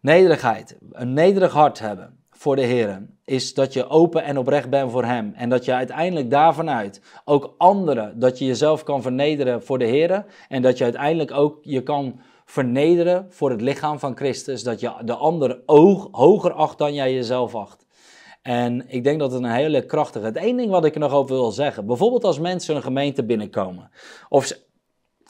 Nederigheid. Een nederig hart hebben voor de Heer is dat je open en oprecht bent voor Hem. En dat je uiteindelijk daarvanuit ook anderen, dat je jezelf kan vernederen voor de Heer. En dat je uiteindelijk ook je kan vernederen voor het lichaam van Christus. Dat je de ander oog, hoger acht dan jij jezelf acht. En ik denk dat het een hele krachtige... Het één ding wat ik er nog over wil zeggen. Bijvoorbeeld als mensen een gemeente binnenkomen. Of ze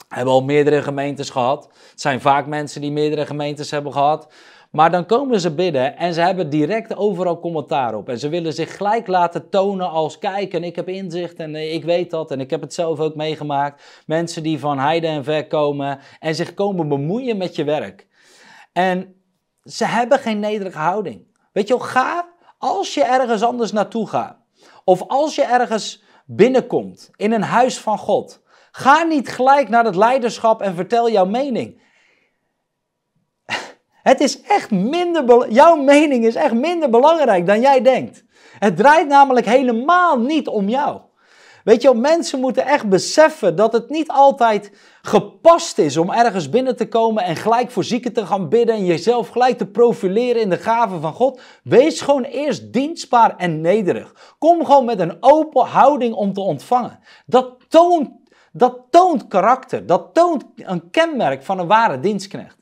hebben al meerdere gemeentes gehad. Het zijn vaak mensen die meerdere gemeentes hebben gehad. Maar dan komen ze binnen en ze hebben direct overal commentaar op. En ze willen zich gelijk laten tonen als kijk en ik heb inzicht en eh, ik weet dat en ik heb het zelf ook meegemaakt. Mensen die van heide en ver komen en zich komen bemoeien met je werk. En ze hebben geen nederige houding. Weet je wel, ga als je ergens anders naartoe gaat. Of als je ergens binnenkomt in een huis van God. Ga niet gelijk naar het leiderschap en vertel jouw mening. Het is echt minder, jouw mening is echt minder belangrijk dan jij denkt. Het draait namelijk helemaal niet om jou. Weet je, mensen moeten echt beseffen dat het niet altijd gepast is om ergens binnen te komen en gelijk voor zieken te gaan bidden en jezelf gelijk te profileren in de gaven van God. Wees gewoon eerst dienstbaar en nederig. Kom gewoon met een open houding om te ontvangen. Dat toont, dat toont karakter, dat toont een kenmerk van een ware dienstknecht.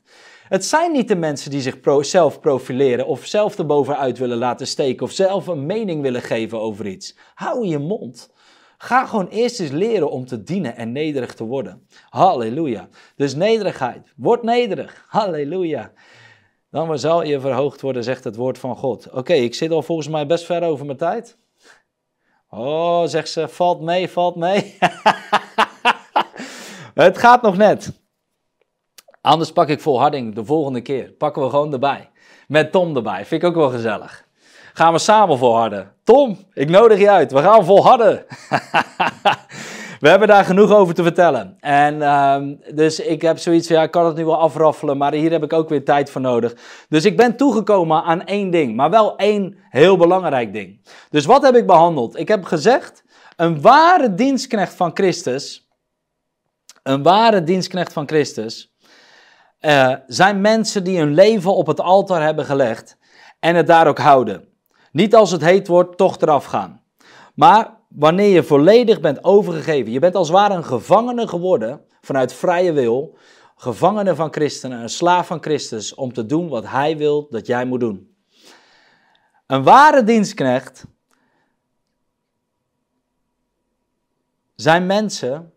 Het zijn niet de mensen die zich pro zelf profileren of zelf erbovenuit willen laten steken of zelf een mening willen geven over iets. Hou je mond. Ga gewoon eerst eens leren om te dienen en nederig te worden. Halleluja. Dus nederigheid. Word nederig. Halleluja. Dan zal je verhoogd worden, zegt het woord van God. Oké, ik zit al volgens mij best ver over mijn tijd. Oh, zegt ze, valt mee, valt mee. het gaat nog net. Anders pak ik volharding de volgende keer. Pakken we gewoon erbij. Met Tom erbij. Vind ik ook wel gezellig. Gaan we samen volharden. Tom, ik nodig je uit. We gaan volharden. we hebben daar genoeg over te vertellen. En ehm, dus ik heb zoiets van, ja, ik kan het nu wel afraffelen, maar hier heb ik ook weer tijd voor nodig. Dus ik ben toegekomen aan één ding, maar wel één heel belangrijk ding. Dus wat heb ik behandeld? Ik heb gezegd, een ware dienstknecht van Christus, een ware dienstknecht van Christus, eh, zijn mensen die hun leven op het altaar hebben gelegd en het daar ook houden. Niet als het heet wordt, toch eraf gaan. Maar wanneer je volledig bent overgegeven, je bent als het ware een gevangene geworden vanuit vrije wil, gevangene van christenen, een slaaf van Christus, om te doen wat hij wil dat jij moet doen. Een ware dienstknecht zijn mensen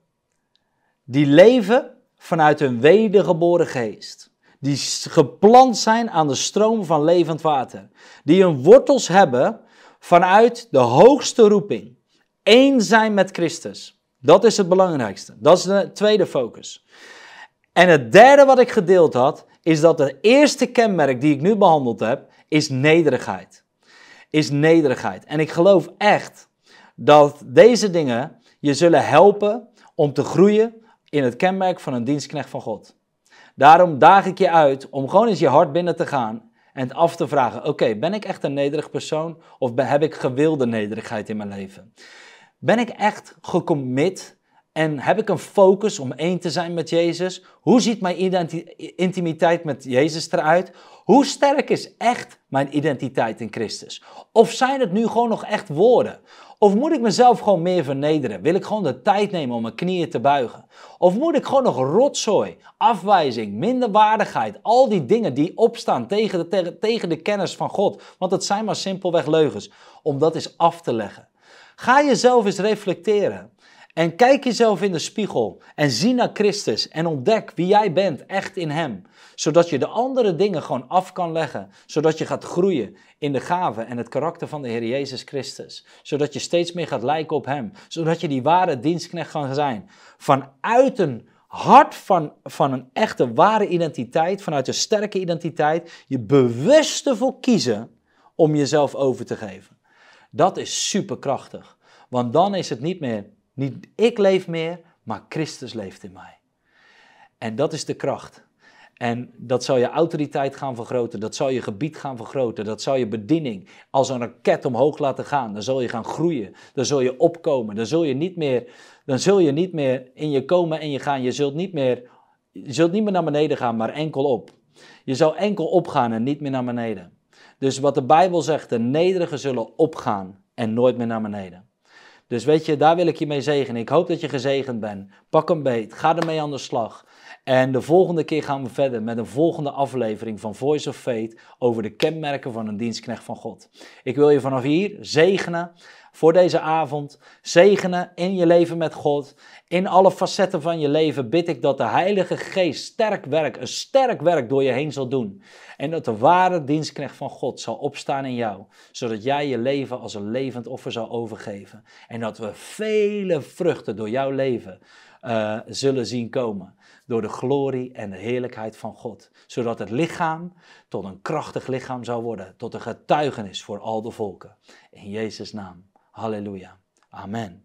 die leven vanuit een wedergeboren geest. Die geplant zijn aan de stroom van levend water. Die hun wortels hebben vanuit de hoogste roeping. Eén zijn met Christus. Dat is het belangrijkste. Dat is de tweede focus. En het derde wat ik gedeeld had, is dat het eerste kenmerk die ik nu behandeld heb, is nederigheid. Is nederigheid. En ik geloof echt dat deze dingen je zullen helpen om te groeien, in het kenmerk van een dienstknecht van God. Daarom daag ik je uit om gewoon eens je hart binnen te gaan en het af te vragen: oké, ben ik echt een nederig persoon of heb ik gewilde nederigheid in mijn leven? Ben ik echt gecommit en heb ik een focus om één te zijn met Jezus? Hoe ziet mijn intimiteit met Jezus eruit? Hoe sterk is echt mijn identiteit in Christus? Of zijn het nu gewoon nog echt woorden? Of moet ik mezelf gewoon meer vernederen? Wil ik gewoon de tijd nemen om mijn knieën te buigen? Of moet ik gewoon nog rotzooi, afwijzing, minderwaardigheid, al die dingen die opstaan tegen de, de kennis van God? Want dat zijn maar simpelweg leugens. Om dat eens af te leggen. Ga jezelf eens reflecteren. En kijk jezelf in de spiegel en zie naar Christus en ontdek wie jij bent echt in Hem. Zodat je de andere dingen gewoon af kan leggen. Zodat je gaat groeien in de gave en het karakter van de Heer Jezus Christus. Zodat je steeds meer gaat lijken op Hem. Zodat je die ware dienstknecht kan zijn. Vanuit een hart van, van een echte ware identiteit, vanuit een sterke identiteit, je bewust ervoor kiezen om jezelf over te geven. Dat is superkrachtig. Want dan is het niet meer niet ik leef meer, maar Christus leeft in mij. En dat is de kracht. En dat zal je autoriteit gaan vergroten, dat zal je gebied gaan vergroten, dat zal je bediening als een raket omhoog laten gaan. Dan zal je gaan groeien, dan zul je opkomen, dan zul je niet meer, dan zul je niet meer in je komen en je gaan. Je zult niet meer, je zult niet meer naar beneden gaan, maar enkel op. Je zal enkel opgaan en niet meer naar beneden. Dus wat de Bijbel zegt, de nederigen zullen opgaan en nooit meer naar beneden. Dus weet je, daar wil ik je mee zegenen. Ik hoop dat je gezegend bent. Pak een beet, ga ermee aan de slag. En de volgende keer gaan we verder met een volgende aflevering van Voice of Faith over de kenmerken van een dienstknecht van God. Ik wil je vanaf hier zegenen voor deze avond. Zegenen in je leven met God. In alle facetten van je leven bid ik dat de Heilige Geest sterk werk, een sterk werk door je heen zal doen. En dat de ware dienstknecht van God zal opstaan in jou, zodat jij je leven als een levend offer zal overgeven. En dat we vele vruchten door jouw leven eh, zullen zien komen. Door de glorie en de heerlijkheid van God. Zodat het lichaam tot een krachtig lichaam zal worden. Tot een getuigenis voor al de volken. In Jezus' naam. Hallelujah. Amen.